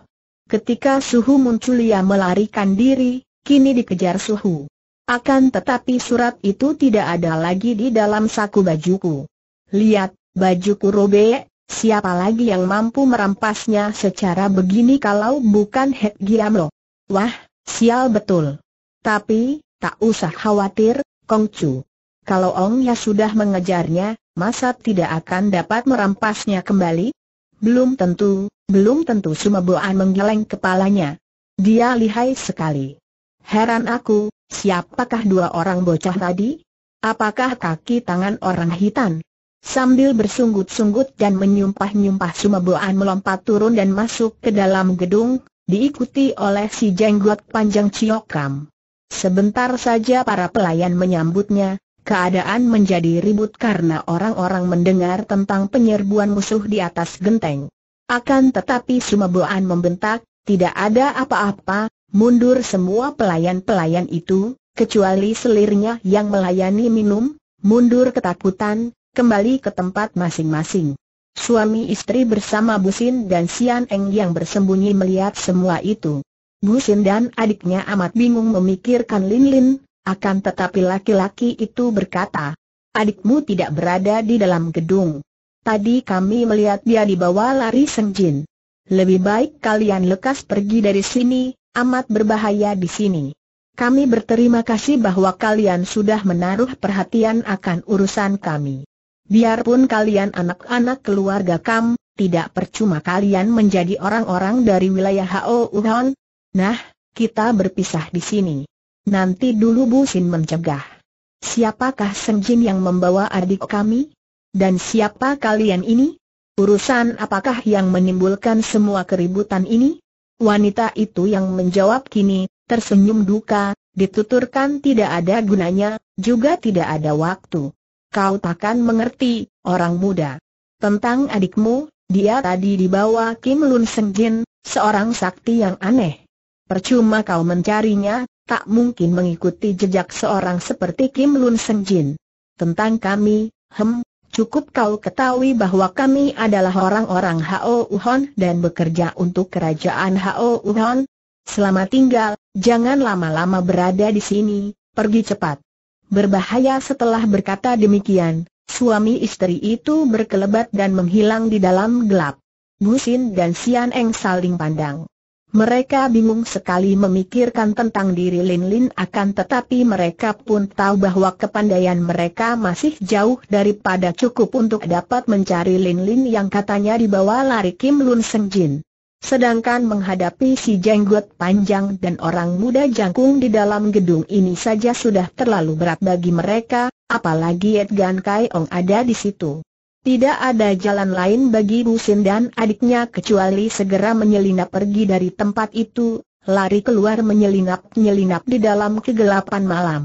Ketika Suhu muncul ia melarikan diri, kini dikejar Suhu. Akan tetapi surat itu tidak ada lagi di dalam saku bajuku. Lihat, bajuku robek, siapa lagi yang mampu merampasnya secara begini kalau bukan Hek Giamlo. Wah, sial betul. Tapi, tak usah khawatir, Kongcu. Kalau Ong Ya sudah mengejarnya, masa tidak akan dapat merampasnya kembali? Belum tentu, belum tentu Sumaboan menggeleng kepalanya. Dia lihai sekali. Heran aku, siapakah dua orang bocah tadi? Apakah kaki tangan orang hitam? Sambil bersungut-sungut dan menyumpah-nyumpah Sumaboan melompat turun dan masuk ke dalam gedung, diikuti oleh si jenggot panjang Ciokam. Sebentar saja para pelayan menyambutnya, keadaan menjadi ribut karena orang-orang mendengar tentang penyerbuan musuh di atas genteng. Akan tetapi semua Sumaboan membentak, tidak ada apa-apa, mundur semua pelayan-pelayan itu, kecuali selirnya yang melayani minum, mundur ketakutan, kembali ke tempat masing-masing. Suami istri bersama Busin dan Sian Eng yang bersembunyi melihat semua itu. Busin dan adiknya amat bingung memikirkan Lin Lin, akan tetapi laki-laki itu berkata, adikmu tidak berada di dalam gedung. Tadi kami melihat dia dibawa lari Senjin. Lebih baik kalian lekas pergi dari sini, amat berbahaya di sini. Kami berterima kasih bahwa kalian sudah menaruh perhatian akan urusan kami. Biarpun kalian anak-anak keluarga Kam, tidak percuma kalian menjadi orang-orang dari wilayah Hao Uhon. Nah, kita berpisah di sini. Nanti dulu Bu Sin mencegah. Siapakah Senjin yang membawa adik kami? Dan siapa kalian ini? Urusan apakah yang menimbulkan semua keributan ini? Wanita itu yang menjawab kini, tersenyum duka, dituturkan tidak ada gunanya, juga tidak ada waktu. Kau takkan mengerti, orang muda. Tentang adikmu, dia tadi dibawa Kim Lun Seng Jin, seorang sakti yang aneh. Percuma kau mencarinya, tak mungkin mengikuti jejak seorang seperti Kim Lun Seng Jin. Tentang kami, hem, Cukup kau ketahui bahwa kami adalah orang-orang Hao Uhon dan bekerja untuk kerajaan Hao Uhon. Selamat tinggal, jangan lama-lama berada di sini, pergi cepat. Berbahaya setelah berkata demikian, suami istri itu berkelebat dan menghilang di dalam gelap. Sin dan Sian Eng saling pandang. Mereka bingung sekali memikirkan tentang diri Lin Lin akan tetapi mereka pun tahu bahwa kepandaian mereka masih jauh daripada cukup untuk dapat mencari Lin Lin yang katanya dibawa lari Kim Lun Seng Jin. Sedangkan menghadapi si jenggot panjang dan orang muda jangkung di dalam gedung ini saja sudah terlalu berat bagi mereka, apalagi Edgan Kai Ong ada di situ. Tidak ada jalan lain bagi Busin dan adiknya kecuali segera menyelinap pergi dari tempat itu, lari keluar menyelinap-nyelinap di dalam kegelapan malam.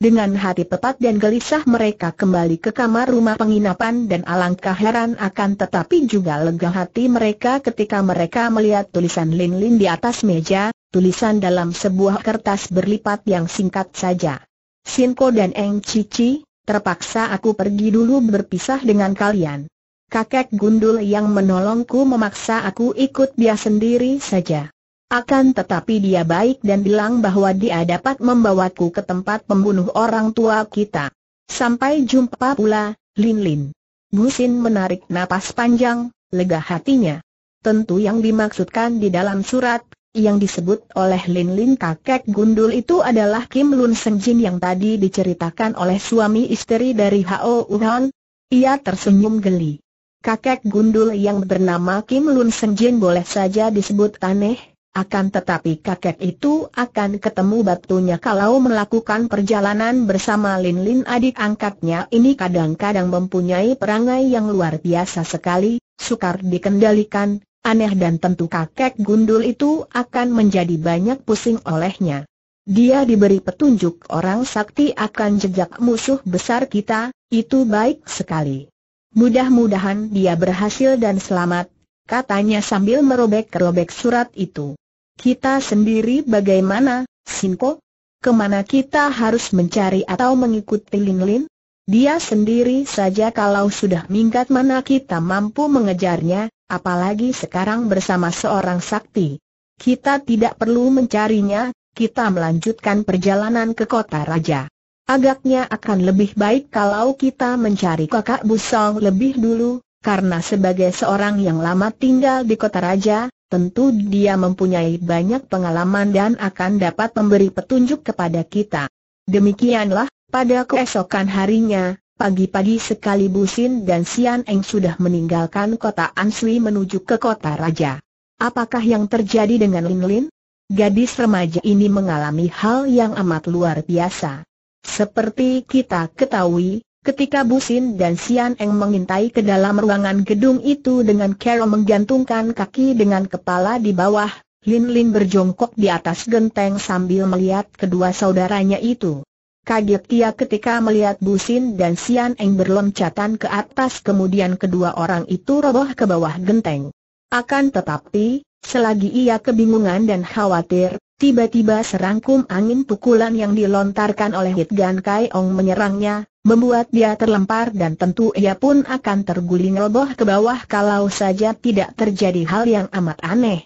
Dengan hati tepat dan gelisah mereka kembali ke kamar rumah penginapan dan alangkah heran akan tetapi juga lega hati mereka ketika mereka melihat tulisan Lin Lin di atas meja, tulisan dalam sebuah kertas berlipat yang singkat saja. Sinko dan Eng Cici, terpaksa aku pergi dulu berpisah dengan kalian. Kakek gundul yang menolongku memaksa aku ikut dia sendiri saja. Akan tetapi dia baik dan bilang bahwa dia dapat membawaku ke tempat pembunuh orang tua kita. Sampai jumpa pula, Lin Lin. Busin menarik napas panjang, lega hatinya. Tentu yang dimaksudkan di dalam surat yang disebut oleh Lin Lin kakek gundul itu adalah Kim Lun Seng Jin yang tadi diceritakan oleh suami istri dari Hao Uhan. Ia tersenyum geli. Kakek gundul yang bernama Kim Lun Seng Jin boleh saja disebut aneh, akan tetapi kakek itu akan ketemu batunya kalau melakukan perjalanan bersama Lin Lin adik angkatnya ini kadang-kadang mempunyai perangai yang luar biasa sekali, sukar dikendalikan, Aneh dan tentu kakek gundul itu akan menjadi banyak pusing olehnya. Dia diberi petunjuk orang sakti akan jejak musuh besar kita, itu baik sekali. Mudah-mudahan dia berhasil dan selamat, katanya sambil merobek-robek surat itu. Kita sendiri bagaimana, Sinko? Kemana kita harus mencari atau mengikuti Lin Lin? Dia sendiri saja kalau sudah minggat mana kita mampu mengejarnya, apalagi sekarang bersama seorang sakti. Kita tidak perlu mencarinya, kita melanjutkan perjalanan ke kota raja. Agaknya akan lebih baik kalau kita mencari kakak Busong lebih dulu, karena sebagai seorang yang lama tinggal di kota raja, tentu dia mempunyai banyak pengalaman dan akan dapat memberi petunjuk kepada kita. Demikianlah, pada keesokan harinya, pagi-pagi sekali Busin dan Sian Eng sudah meninggalkan kota Ansui menuju ke kota Raja. Apakah yang terjadi dengan Lin Lin? Gadis remaja ini mengalami hal yang amat luar biasa. Seperti kita ketahui, ketika Busin dan Sian Eng mengintai ke dalam ruangan gedung itu dengan Carol menggantungkan kaki dengan kepala di bawah, Lin Lin berjongkok di atas genteng sambil melihat kedua saudaranya itu. Kaget dia ketika melihat Busin dan Sian Eng berloncatan ke atas kemudian kedua orang itu roboh ke bawah genteng. Akan tetapi, selagi ia kebingungan dan khawatir, tiba-tiba serangkum angin pukulan yang dilontarkan oleh Hit Gan Kai Ong menyerangnya, membuat dia terlempar dan tentu ia pun akan terguling roboh ke bawah kalau saja tidak terjadi hal yang amat aneh.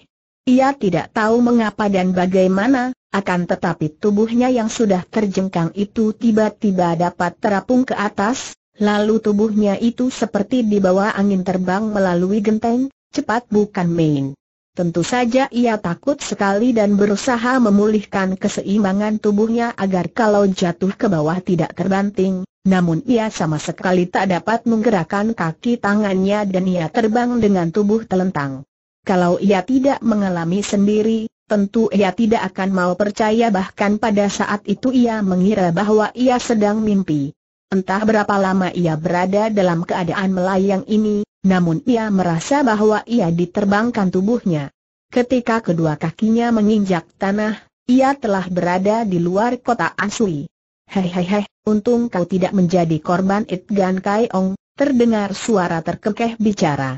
Ia tidak tahu mengapa dan bagaimana, akan tetapi tubuhnya yang sudah terjengkang itu tiba-tiba dapat terapung ke atas, lalu tubuhnya itu seperti dibawa angin terbang melalui genteng, cepat bukan main. Tentu saja ia takut sekali dan berusaha memulihkan keseimbangan tubuhnya agar kalau jatuh ke bawah tidak terbanting, namun ia sama sekali tak dapat menggerakkan kaki tangannya dan ia terbang dengan tubuh telentang. Kalau ia tidak mengalami sendiri, tentu ia tidak akan mau percaya bahkan pada saat itu ia mengira bahwa ia sedang mimpi. Entah berapa lama ia berada dalam keadaan melayang ini, namun ia merasa bahwa ia diterbangkan tubuhnya. Ketika kedua kakinya menginjak tanah, ia telah berada di luar kota Asui. hei, untung kau tidak menjadi korban Itgan Kai Ong, terdengar suara terkekeh bicara.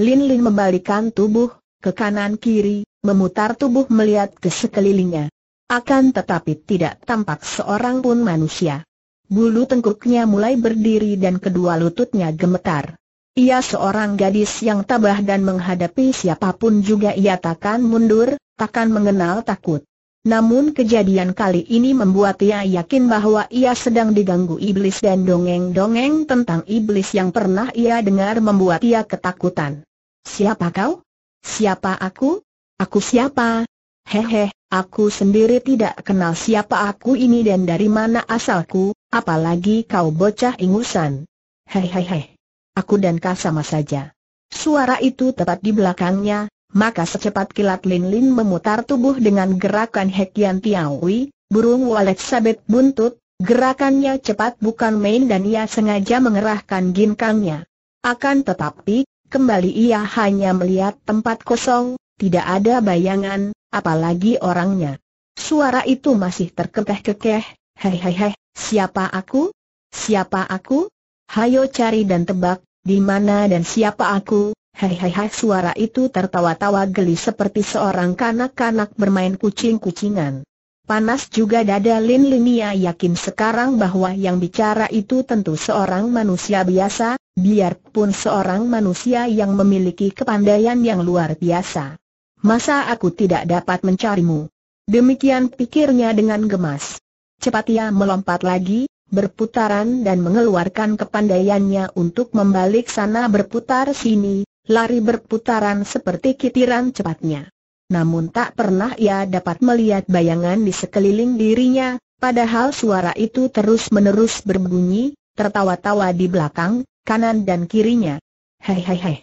Lin Lin membalikan tubuh, ke kanan kiri, memutar tubuh melihat ke sekelilingnya. Akan tetapi tidak tampak seorang pun manusia. Bulu tengkuknya mulai berdiri dan kedua lututnya gemetar. Ia seorang gadis yang tabah dan menghadapi siapapun juga ia takkan mundur, takkan mengenal takut. Namun kejadian kali ini membuat ia yakin bahwa ia sedang diganggu iblis dan dongeng-dongeng tentang iblis yang pernah ia dengar membuat ia ketakutan. Siapa kau? Siapa aku? Aku siapa? Hehe, aku sendiri tidak kenal siapa aku ini dan dari mana asalku, apalagi kau bocah ingusan. Hehehe, aku dan kau sama saja. Suara itu tepat di belakangnya, maka secepat kilat Lin Lin memutar tubuh dengan gerakan Hekian Tiawi, burung walet sabit buntut, gerakannya cepat bukan main dan ia sengaja mengerahkan ginkangnya. Akan tetapi, kembali ia hanya melihat tempat kosong, tidak ada bayangan, apalagi orangnya. Suara itu masih terkekeh-kekeh, hei hei hei, siapa aku? Siapa aku? Hayo cari dan tebak, di mana dan siapa aku? Hei hei hei, suara itu tertawa-tawa geli seperti seorang kanak-kanak bermain kucing-kucingan. Panas juga dada Lin Linia yakin sekarang bahwa yang bicara itu tentu seorang manusia biasa, biarpun seorang manusia yang memiliki kepandaian yang luar biasa. Masa aku tidak dapat mencarimu? Demikian pikirnya dengan gemas. Cepat ia melompat lagi, berputaran dan mengeluarkan kepandaiannya untuk membalik sana berputar sini, lari berputaran seperti kitiran cepatnya. Namun tak pernah ia dapat melihat bayangan di sekeliling dirinya, padahal suara itu terus-menerus berbunyi, tertawa-tawa di belakang, kanan dan kirinya. Hei hei hei.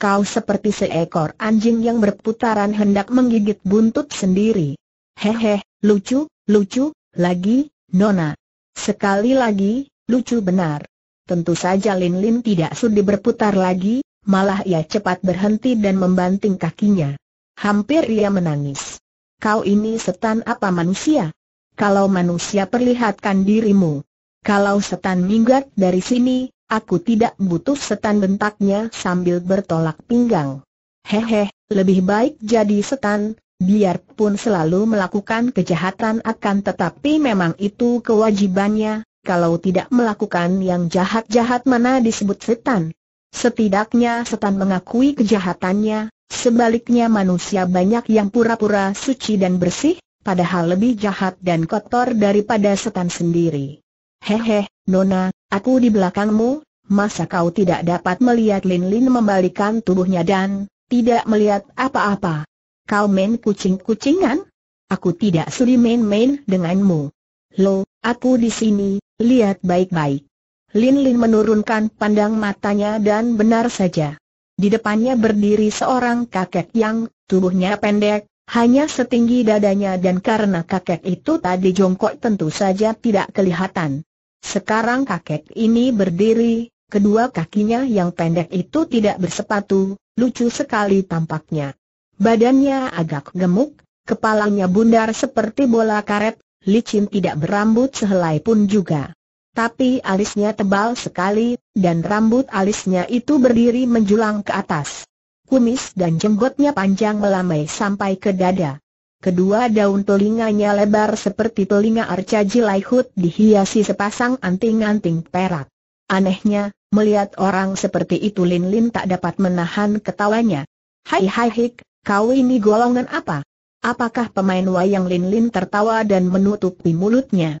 Kau seperti seekor anjing yang berputaran hendak menggigit buntut sendiri. Hehe, lucu, lucu, lagi, Nona. Sekali lagi, lucu benar. Tentu saja Lin Lin tidak sudi berputar lagi, malah ia cepat berhenti dan membanting kakinya. Hampir ia menangis. Kau ini setan apa manusia? Kalau manusia perlihatkan dirimu. Kalau setan minggat dari sini, aku tidak butuh setan bentaknya sambil bertolak pinggang. Hehe, lebih baik jadi setan, biarpun selalu melakukan kejahatan akan tetapi memang itu kewajibannya, kalau tidak melakukan yang jahat-jahat mana disebut setan. Setidaknya setan mengakui kejahatannya, sebaliknya manusia banyak yang pura-pura suci dan bersih, padahal lebih jahat dan kotor daripada setan sendiri. Hehe, Nona, aku di belakangmu, masa kau tidak dapat melihat Lin Lin membalikan tubuhnya dan tidak melihat apa-apa? Kau main kucing-kucingan? Aku tidak sudi main-main denganmu. Lo, aku di sini, lihat baik-baik. Lin Lin menurunkan pandang matanya dan benar saja. Di depannya berdiri seorang kakek yang tubuhnya pendek, hanya setinggi dadanya dan karena kakek itu tadi jongkok tentu saja tidak kelihatan. Sekarang kakek ini berdiri, kedua kakinya yang pendek itu tidak bersepatu, lucu sekali tampaknya. Badannya agak gemuk, kepalanya bundar seperti bola karet, licin tidak berambut sehelai pun juga tapi alisnya tebal sekali, dan rambut alisnya itu berdiri menjulang ke atas. Kumis dan jenggotnya panjang melamai sampai ke dada. Kedua daun telinganya lebar seperti telinga arca jilaihut dihiasi sepasang anting-anting perak. Anehnya, melihat orang seperti itu Lin Lin tak dapat menahan ketawanya. Hai hai hik, kau ini golongan apa? Apakah pemain wayang Lin Lin tertawa dan menutupi mulutnya?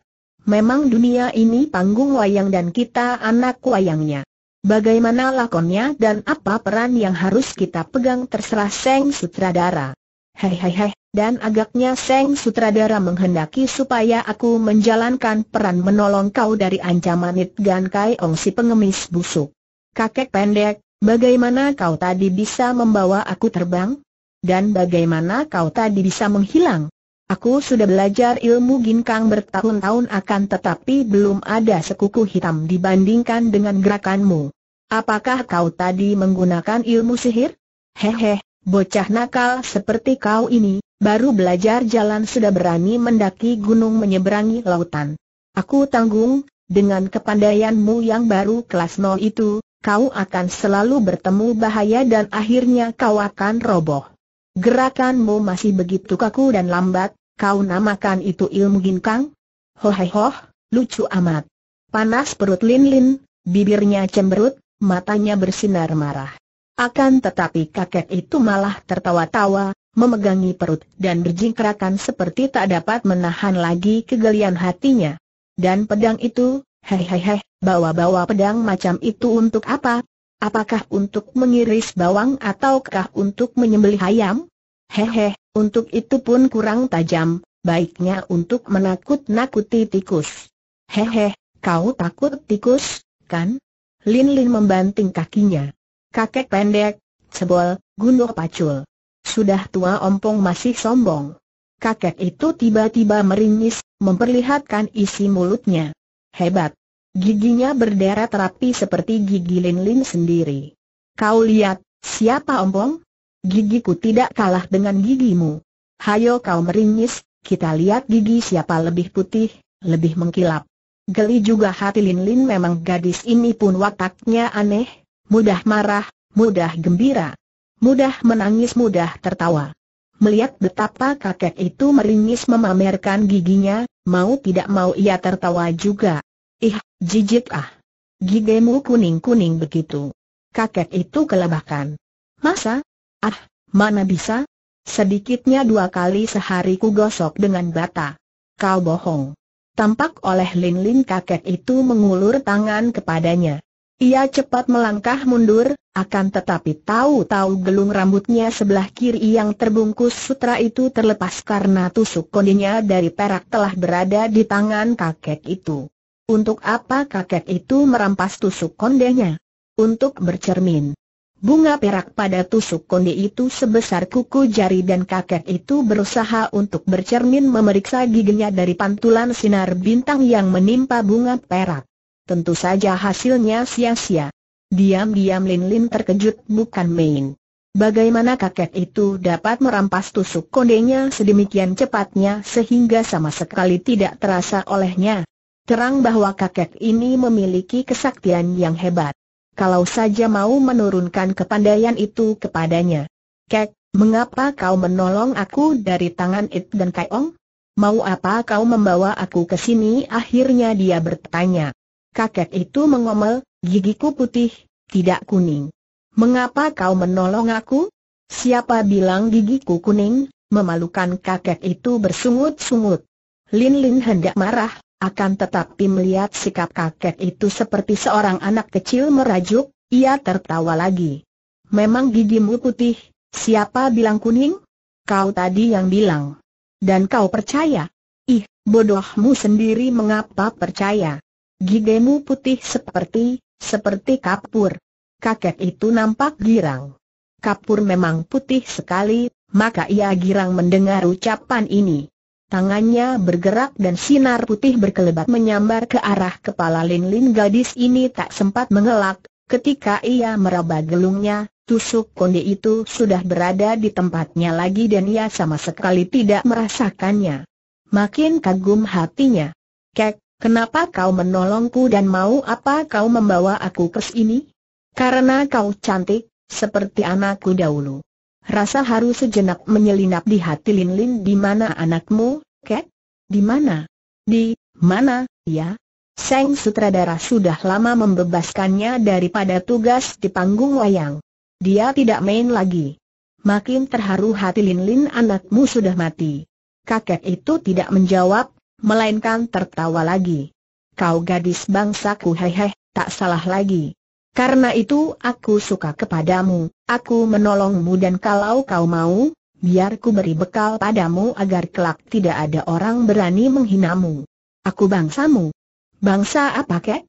memang dunia ini panggung wayang dan kita anak wayangnya. Bagaimana lakonnya dan apa peran yang harus kita pegang terserah Seng Sutradara. Hei hei hei, dan agaknya Seng Sutradara menghendaki supaya aku menjalankan peran menolong kau dari ancaman Gan Kai Ong si pengemis busuk. Kakek pendek, bagaimana kau tadi bisa membawa aku terbang? Dan bagaimana kau tadi bisa menghilang? Aku sudah belajar ilmu ginkang bertahun-tahun akan tetapi belum ada sekuku hitam dibandingkan dengan gerakanmu. Apakah kau tadi menggunakan ilmu sihir? Hehe, bocah nakal seperti kau ini, baru belajar jalan sudah berani mendaki gunung menyeberangi lautan. Aku tanggung, dengan kepandaianmu yang baru kelas 0 itu, kau akan selalu bertemu bahaya dan akhirnya kau akan roboh. Gerakanmu masih begitu kaku dan lambat, Kau namakan itu ilmu ginkang? Hohehoh, lucu amat. Panas perut Lin Lin, bibirnya cemberut, matanya bersinar marah. Akan tetapi kakek itu malah tertawa-tawa, memegangi perut dan berjingkrakan seperti tak dapat menahan lagi kegelian hatinya. Dan pedang itu, hehehe, bawa-bawa pedang macam itu untuk apa? Apakah untuk mengiris bawang ataukah untuk menyembelih ayam? Hehe, untuk itu pun kurang tajam, baiknya untuk menakut-nakuti tikus. Hehe, kau takut tikus, kan? Lin Lin membanting kakinya. Kakek pendek, cebol, gunung pacul. Sudah tua ompong masih sombong. Kakek itu tiba-tiba meringis, memperlihatkan isi mulutnya. Hebat. Giginya berderet rapi seperti gigi Lin Lin sendiri. Kau lihat, siapa ompong? Gigiku tidak kalah dengan gigimu. Hayo kau meringis, kita lihat gigi siapa lebih putih, lebih mengkilap. Geli juga hati Lin Lin memang gadis ini pun wataknya aneh, mudah marah, mudah gembira, mudah menangis, mudah tertawa. Melihat betapa kakek itu meringis memamerkan giginya, mau tidak mau ia tertawa juga. Ih, jijik ah. Gigimu kuning-kuning begitu. Kakek itu kelebakan. Masa, Ah, mana bisa? Sedikitnya dua kali sehari ku gosok dengan bata. Kau bohong. Tampak oleh Lin-Lin kakek itu mengulur tangan kepadanya. Ia cepat melangkah mundur, akan tetapi tahu-tahu gelung rambutnya sebelah kiri yang terbungkus sutra itu terlepas karena tusuk kondinya dari perak telah berada di tangan kakek itu. Untuk apa kakek itu merampas tusuk kondenya? Untuk bercermin. Bunga perak pada tusuk konde itu sebesar kuku jari dan kakek itu berusaha untuk bercermin memeriksa giginya dari pantulan sinar bintang yang menimpa bunga perak. Tentu saja hasilnya sia-sia. Diam-diam Lin Lin terkejut bukan main. Bagaimana kakek itu dapat merampas tusuk kondenya sedemikian cepatnya sehingga sama sekali tidak terasa olehnya. Terang bahwa kakek ini memiliki kesaktian yang hebat kalau saja mau menurunkan kepandaian itu kepadanya. Kek, mengapa kau menolong aku dari tangan It dan Kaiong? Mau apa kau membawa aku ke sini? Akhirnya dia bertanya. Kakek itu mengomel, gigiku putih, tidak kuning. Mengapa kau menolong aku? Siapa bilang gigiku kuning? Memalukan kakek itu bersungut-sungut. Lin Lin hendak marah, akan tetapi melihat sikap kakek itu seperti seorang anak kecil merajuk, ia tertawa lagi. Memang gigimu putih, siapa bilang kuning? Kau tadi yang bilang. Dan kau percaya? Ih, bodohmu sendiri mengapa percaya? Gigimu putih seperti, seperti kapur. Kakek itu nampak girang. Kapur memang putih sekali, maka ia girang mendengar ucapan ini. Tangannya bergerak dan sinar putih berkelebat menyambar ke arah kepala Lin Lin gadis ini tak sempat mengelak, ketika ia meraba gelungnya, tusuk konde itu sudah berada di tempatnya lagi dan ia sama sekali tidak merasakannya. Makin kagum hatinya. Kek, kenapa kau menolongku dan mau apa kau membawa aku ke sini? Karena kau cantik, seperti anakku dahulu. Rasa haru sejenak menyelinap di hati Lin Lin di mana anakmu, Kek? Di mana? Di mana, ya? Seng sutradara sudah lama membebaskannya daripada tugas di panggung wayang. Dia tidak main lagi. Makin terharu hati Lin Lin anakmu sudah mati. Kakek itu tidak menjawab, melainkan tertawa lagi. Kau gadis bangsaku hehe, tak salah lagi. Karena itu aku suka kepadamu, aku menolongmu dan kalau kau mau, biar ku beri bekal padamu agar kelak tidak ada orang berani menghinamu. Aku bangsamu. Bangsa apa kek?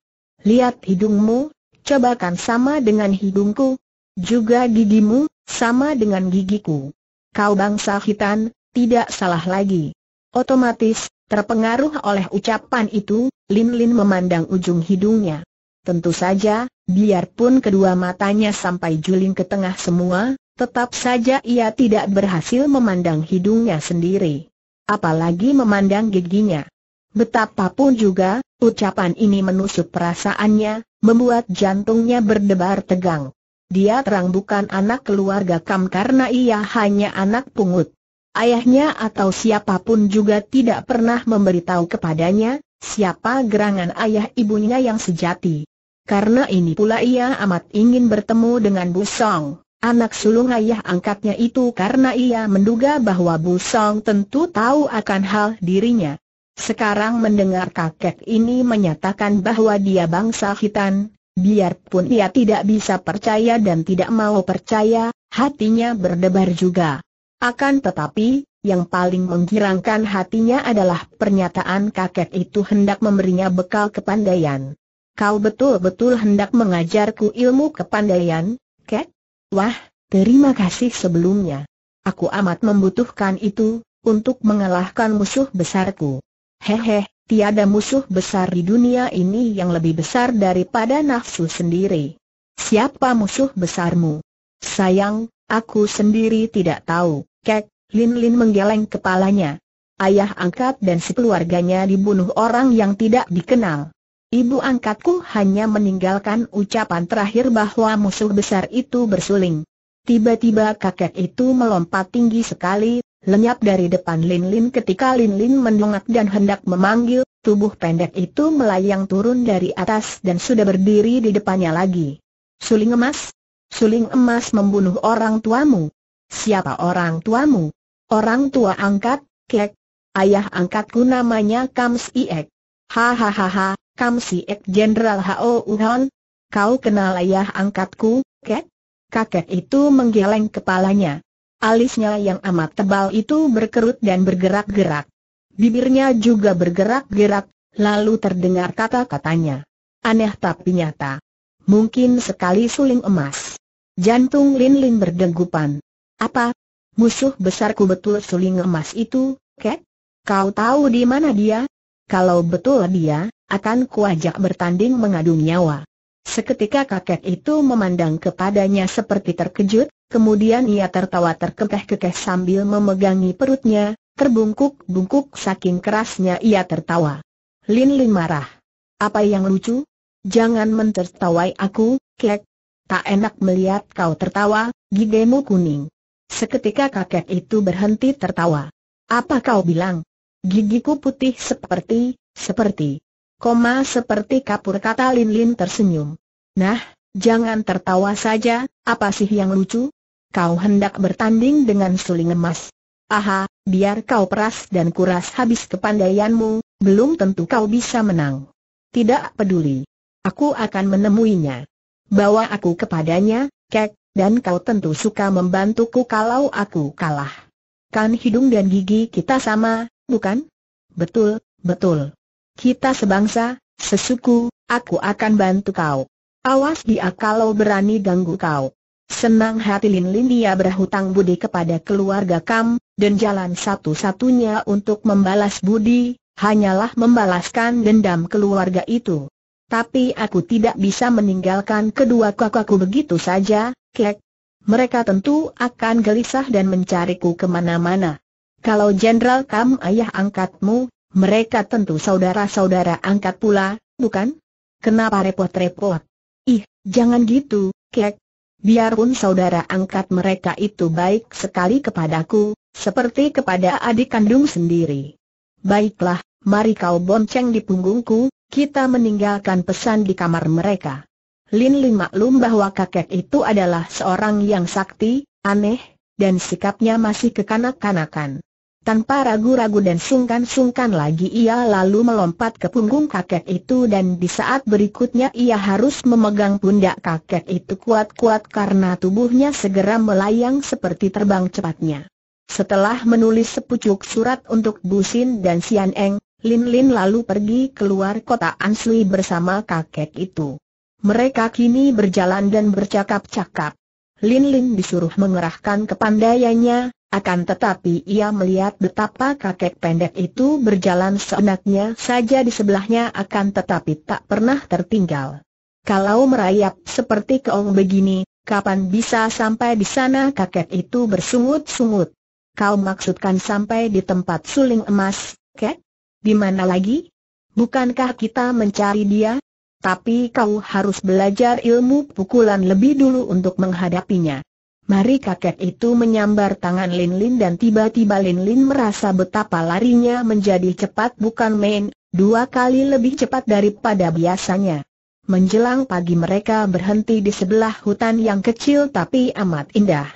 Lihat hidungmu, cobakan sama dengan hidungku. Juga gigimu, sama dengan gigiku. Kau bangsa hitan, tidak salah lagi. Otomatis, terpengaruh oleh ucapan itu, Lin Lin memandang ujung hidungnya. Tentu saja, biarpun kedua matanya sampai juling ke tengah semua, tetap saja ia tidak berhasil memandang hidungnya sendiri. Apalagi memandang giginya. Betapapun juga, ucapan ini menusuk perasaannya, membuat jantungnya berdebar tegang. Dia terang bukan anak keluarga Kam karena ia hanya anak pungut. Ayahnya atau siapapun juga tidak pernah memberitahu kepadanya, siapa gerangan ayah ibunya yang sejati. Karena ini pula ia amat ingin bertemu dengan Bu Song, anak sulung ayah angkatnya itu karena ia menduga bahwa Bu Song tentu tahu akan hal dirinya. Sekarang mendengar kakek ini menyatakan bahwa dia bangsa hitam, biarpun ia tidak bisa percaya dan tidak mau percaya, hatinya berdebar juga. Akan tetapi, yang paling menggirangkan hatinya adalah pernyataan kakek itu hendak memberinya bekal kepandaian kau betul-betul hendak mengajarku ilmu kepandaian, Kek? Wah, terima kasih sebelumnya. Aku amat membutuhkan itu, untuk mengalahkan musuh besarku. Hehe, tiada musuh besar di dunia ini yang lebih besar daripada nafsu sendiri. Siapa musuh besarmu? Sayang, aku sendiri tidak tahu, Kek, Lin Lin menggeleng kepalanya. Ayah angkat dan sekeluarganya dibunuh orang yang tidak dikenal. Ibu angkatku hanya meninggalkan ucapan terakhir bahwa musuh besar itu bersuling. Tiba-tiba kakek itu melompat tinggi sekali, lenyap dari depan Lin Lin ketika Lin Lin mendongak dan hendak memanggil, tubuh pendek itu melayang turun dari atas dan sudah berdiri di depannya lagi. Suling emas? Suling emas membunuh orang tuamu. Siapa orang tuamu? Orang tua angkat, kek. Ayah angkatku namanya Kams Iek. Hahaha, si ek Jenderal Hao Uhan, kau kenal ayah angkatku, Kek? Kakek itu menggeleng kepalanya. Alisnya yang amat tebal itu berkerut dan bergerak-gerak. Bibirnya juga bergerak-gerak, lalu terdengar kata-katanya. Aneh tapi nyata. Mungkin sekali suling emas. Jantung Lin Lin berdegupan. Apa? Musuh besarku betul suling emas itu, Kek? Kau tahu di mana dia? Kalau betul dia, akan kuajak bertanding mengadu nyawa. Seketika kakek itu memandang kepadanya seperti terkejut, kemudian ia tertawa terkekeh-kekeh sambil memegangi perutnya, terbungkuk-bungkuk saking kerasnya ia tertawa. Lin Lin marah. Apa yang lucu? Jangan mentertawai aku, kek. Tak enak melihat kau tertawa, gigimu kuning. Seketika kakek itu berhenti tertawa. Apa kau bilang? Gigiku putih seperti, seperti, koma seperti kapur kata Lin Lin tersenyum. Nah, jangan tertawa saja, apa sih yang lucu? Kau hendak bertanding dengan suling emas. Aha, biar kau peras dan kuras habis kepandaianmu, belum tentu kau bisa menang. Tidak peduli. Aku akan menemuinya. Bawa aku kepadanya, kek, dan kau tentu suka membantuku kalau aku kalah. Kan hidung dan gigi kita sama, bukan? Betul, betul. Kita sebangsa, sesuku, aku akan bantu kau. Awas dia kalau berani ganggu kau. Senang hati Lin Lin dia berhutang budi kepada keluarga Kam, dan jalan satu-satunya untuk membalas budi, hanyalah membalaskan dendam keluarga itu. Tapi aku tidak bisa meninggalkan kedua kakakku begitu saja, kek. Mereka tentu akan gelisah dan mencariku kemana-mana. Kalau Jenderal Kam ayah angkatmu, mereka tentu saudara-saudara angkat pula, bukan? Kenapa repot-repot? Ih, jangan gitu, kek. Biarpun saudara angkat mereka itu baik sekali kepadaku, seperti kepada adik kandung sendiri. Baiklah, mari kau bonceng di punggungku, kita meninggalkan pesan di kamar mereka. Lin Lin maklum bahwa kakek itu adalah seorang yang sakti, aneh, dan sikapnya masih kekanak-kanakan. Tanpa ragu-ragu dan sungkan-sungkan lagi ia lalu melompat ke punggung kakek itu dan di saat berikutnya ia harus memegang pundak kakek itu kuat-kuat karena tubuhnya segera melayang seperti terbang cepatnya. Setelah menulis sepucuk surat untuk Busin dan Sian Eng, Lin Lin lalu pergi keluar kota Ansui bersama kakek itu. Mereka kini berjalan dan bercakap-cakap. Lin Lin disuruh mengerahkan kepandaiannya, akan tetapi ia melihat betapa kakek pendek itu berjalan seenaknya saja di sebelahnya akan tetapi tak pernah tertinggal. Kalau merayap seperti keong begini, kapan bisa sampai di sana kakek itu bersungut-sungut. Kau maksudkan sampai di tempat suling emas, kek? Di mana lagi? Bukankah kita mencari dia, tapi kau harus belajar ilmu pukulan lebih dulu untuk menghadapinya. Mari kakek itu menyambar tangan Lin Lin dan tiba-tiba Lin Lin merasa betapa larinya menjadi cepat bukan main, dua kali lebih cepat daripada biasanya. Menjelang pagi mereka berhenti di sebelah hutan yang kecil tapi amat indah.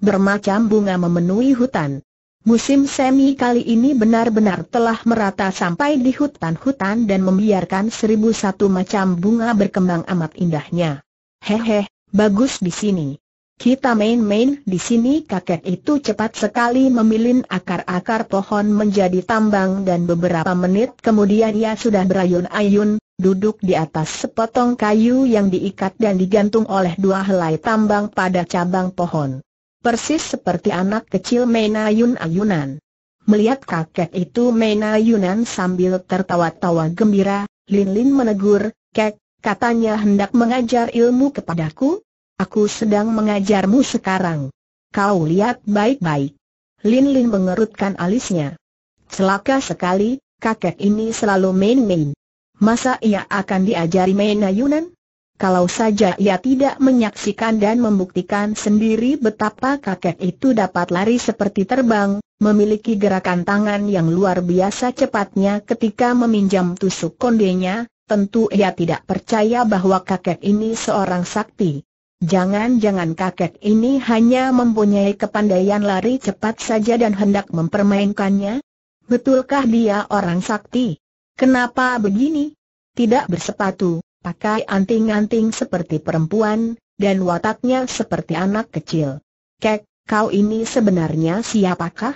Bermacam bunga memenuhi hutan. Musim semi kali ini benar-benar telah merata sampai di hutan-hutan dan membiarkan seribu satu macam bunga berkembang amat indahnya. Hehe, bagus di sini. Kita main-main di sini kakek itu cepat sekali memilin akar-akar pohon menjadi tambang dan beberapa menit kemudian ia sudah berayun-ayun, duduk di atas sepotong kayu yang diikat dan digantung oleh dua helai tambang pada cabang pohon persis seperti anak kecil menayun ayunan Melihat kakek itu menayunan sambil tertawa-tawa gembira, Lin Lin menegur, Kek, katanya hendak mengajar ilmu kepadaku? Aku sedang mengajarmu sekarang. Kau lihat baik-baik. Lin Lin mengerutkan alisnya. Celaka sekali, kakek ini selalu main-main. Masa ia akan diajari menayunan? kalau saja ia tidak menyaksikan dan membuktikan sendiri betapa kakek itu dapat lari seperti terbang, memiliki gerakan tangan yang luar biasa cepatnya ketika meminjam tusuk kondenya, tentu ia tidak percaya bahwa kakek ini seorang sakti. Jangan-jangan kakek ini hanya mempunyai kepandaian lari cepat saja dan hendak mempermainkannya? Betulkah dia orang sakti? Kenapa begini? Tidak bersepatu, pakai anting-anting seperti perempuan, dan wataknya seperti anak kecil. Kek, kau ini sebenarnya siapakah?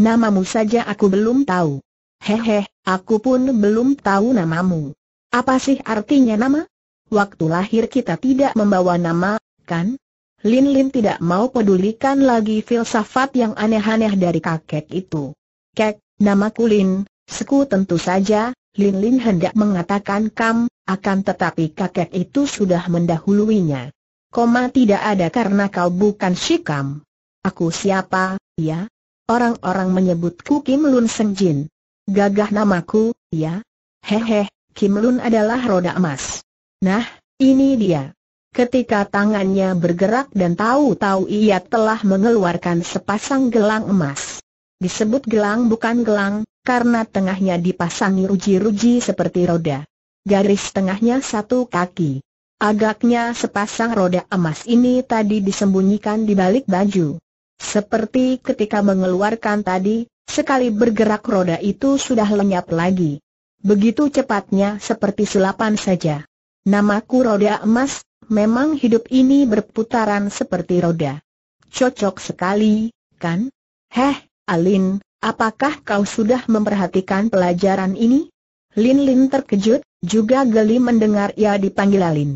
Namamu saja aku belum tahu. Hehe, aku pun belum tahu namamu. Apa sih artinya nama? Waktu lahir kita tidak membawa nama, kan? Lin Lin tidak mau pedulikan lagi filsafat yang aneh-aneh dari kakek itu. Kek, namaku Lin, Seku tentu saja, Lin Lin hendak mengatakan kam, akan tetapi kakek itu sudah mendahuluinya. Koma tidak ada karena kau bukan si kam. Aku siapa, ya? Orang-orang menyebutku Kim Lun Seng Jin. Gagah namaku, ya? Hehe, Kim Lun adalah roda emas. Nah, ini dia. Ketika tangannya bergerak dan tahu-tahu ia telah mengeluarkan sepasang gelang emas. Disebut gelang bukan gelang, karena tengahnya dipasangi ruji-ruji seperti roda. Garis tengahnya satu kaki. Agaknya sepasang roda emas ini tadi disembunyikan di balik baju. Seperti ketika mengeluarkan tadi, sekali bergerak roda itu sudah lenyap lagi. Begitu cepatnya seperti sulapan saja. Namaku roda emas, memang hidup ini berputaran seperti roda. Cocok sekali, kan? Heh, Alin, Apakah kau sudah memperhatikan pelajaran ini? Lin Lin terkejut, juga geli mendengar ia dipanggil Lin.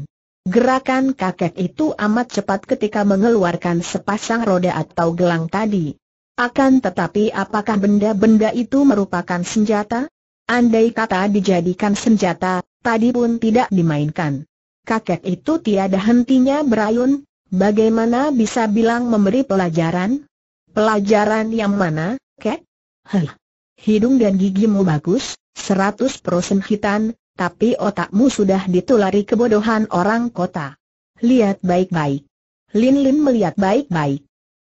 Gerakan kakek itu amat cepat ketika mengeluarkan sepasang roda atau gelang tadi. Akan tetapi apakah benda-benda itu merupakan senjata? Andai kata dijadikan senjata, tadi pun tidak dimainkan. Kakek itu tiada hentinya berayun, bagaimana bisa bilang memberi pelajaran? Pelajaran yang mana, kek? Heh. Hidung dan gigimu bagus, seratus persen hitan, tapi otakmu sudah ditulari kebodohan orang kota. Lihat baik-baik. Lin Lin melihat baik-baik.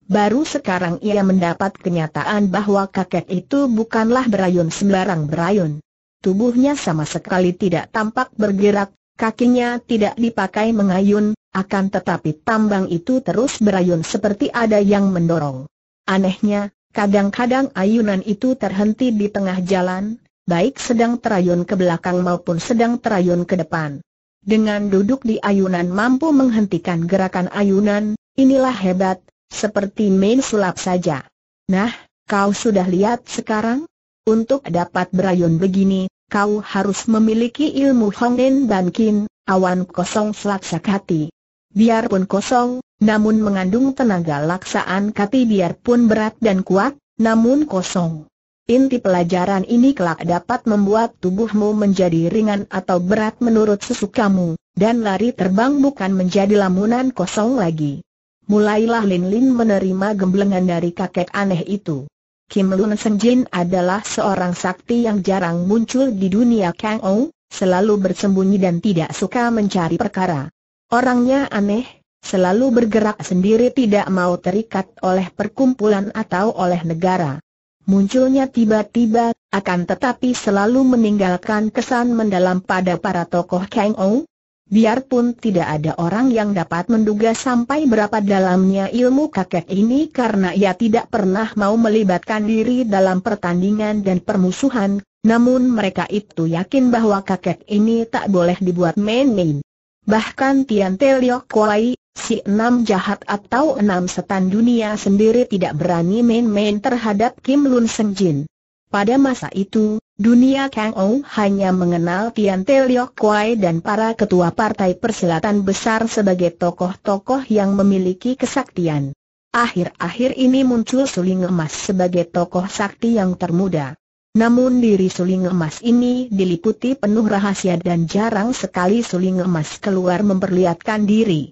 Baru sekarang ia mendapat kenyataan bahwa kakek itu bukanlah berayun sembarang berayun. Tubuhnya sama sekali tidak tampak bergerak, kakinya tidak dipakai mengayun, akan tetapi tambang itu terus berayun seperti ada yang mendorong. Anehnya, Kadang-kadang ayunan itu terhenti di tengah jalan, baik sedang terayun ke belakang maupun sedang terayun ke depan. Dengan duduk di ayunan mampu menghentikan gerakan ayunan, inilah hebat, seperti main sulap saja. Nah, kau sudah lihat sekarang? Untuk dapat berayun begini, kau harus memiliki ilmu Hongin Bankin, awan kosong selaksak hati. Biarpun kosong, namun mengandung tenaga laksaan kati biarpun berat dan kuat, namun kosong. Inti pelajaran ini kelak dapat membuat tubuhmu menjadi ringan atau berat menurut sesukamu, dan lari terbang bukan menjadi lamunan kosong lagi. Mulailah Lin Lin menerima gemblengan dari kakek aneh itu. Kim Lun Seng Jin adalah seorang sakti yang jarang muncul di dunia Kang Ou, selalu bersembunyi dan tidak suka mencari perkara. Orangnya aneh, selalu bergerak sendiri tidak mau terikat oleh perkumpulan atau oleh negara. Munculnya tiba-tiba, akan tetapi selalu meninggalkan kesan mendalam pada para tokoh Kang Ou. Biarpun tidak ada orang yang dapat menduga sampai berapa dalamnya ilmu kakek ini karena ia tidak pernah mau melibatkan diri dalam pertandingan dan permusuhan, namun mereka itu yakin bahwa kakek ini tak boleh dibuat main-main. Bahkan Tian Te Liok Kuai, Si enam jahat atau enam setan dunia sendiri tidak berani main-main terhadap Kim Lun Seng Jin. Pada masa itu, dunia Kang Ou hanya mengenal Tian Te Liok Kwai dan para ketua partai persilatan besar sebagai tokoh-tokoh yang memiliki kesaktian. Akhir-akhir ini muncul Suling Emas sebagai tokoh sakti yang termuda. Namun diri suling emas ini diliputi penuh rahasia dan jarang sekali suling emas keluar memperlihatkan diri.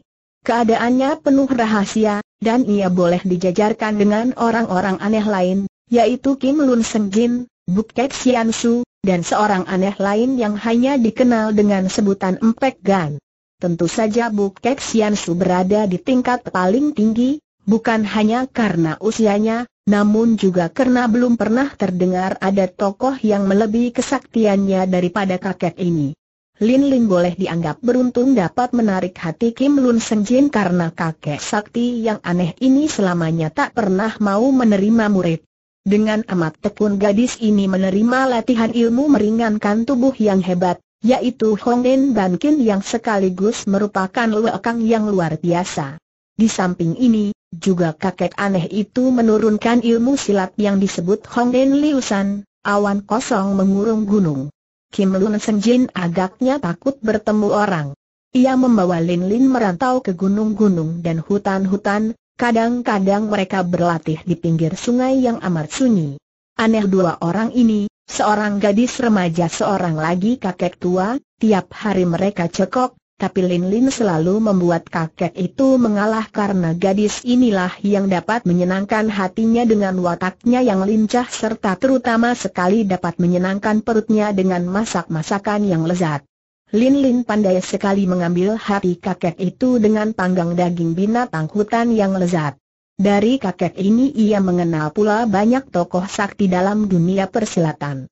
Keadaannya penuh rahasia, dan ia boleh dijajarkan dengan orang-orang aneh lain, yaitu Kim Lun Senggin, Buk Sian Su, dan seorang aneh lain yang hanya dikenal dengan sebutan Empek Gan. Tentu saja Buket Kek Sian Su berada di tingkat paling tinggi, bukan hanya karena usianya, namun juga karena belum pernah terdengar ada tokoh yang melebihi kesaktiannya daripada kakek ini. Lin Lin boleh dianggap beruntung dapat menarik hati Kim Lun Seng Jin karena kakek sakti yang aneh ini selamanya tak pernah mau menerima murid. Dengan amat tekun gadis ini menerima latihan ilmu meringankan tubuh yang hebat, yaitu Hong Ban Kin yang sekaligus merupakan luakang yang luar biasa. Di samping ini, juga kakek aneh itu menurunkan ilmu silat yang disebut Hong Hongden Liusan, awan kosong mengurung gunung. Kim Lun Senjin agaknya takut bertemu orang. Ia membawa Lin Lin merantau ke gunung-gunung dan hutan-hutan, kadang-kadang mereka berlatih di pinggir sungai yang amat sunyi. Aneh dua orang ini, seorang gadis remaja seorang lagi kakek tua, tiap hari mereka cekok, tapi Lin Lin selalu membuat kakek itu mengalah karena gadis inilah yang dapat menyenangkan hatinya dengan wataknya yang lincah serta terutama sekali dapat menyenangkan perutnya dengan masak-masakan yang lezat. Lin Lin pandai sekali mengambil hati kakek itu dengan panggang daging binatang hutan yang lezat. Dari kakek ini ia mengenal pula banyak tokoh sakti dalam dunia persilatan.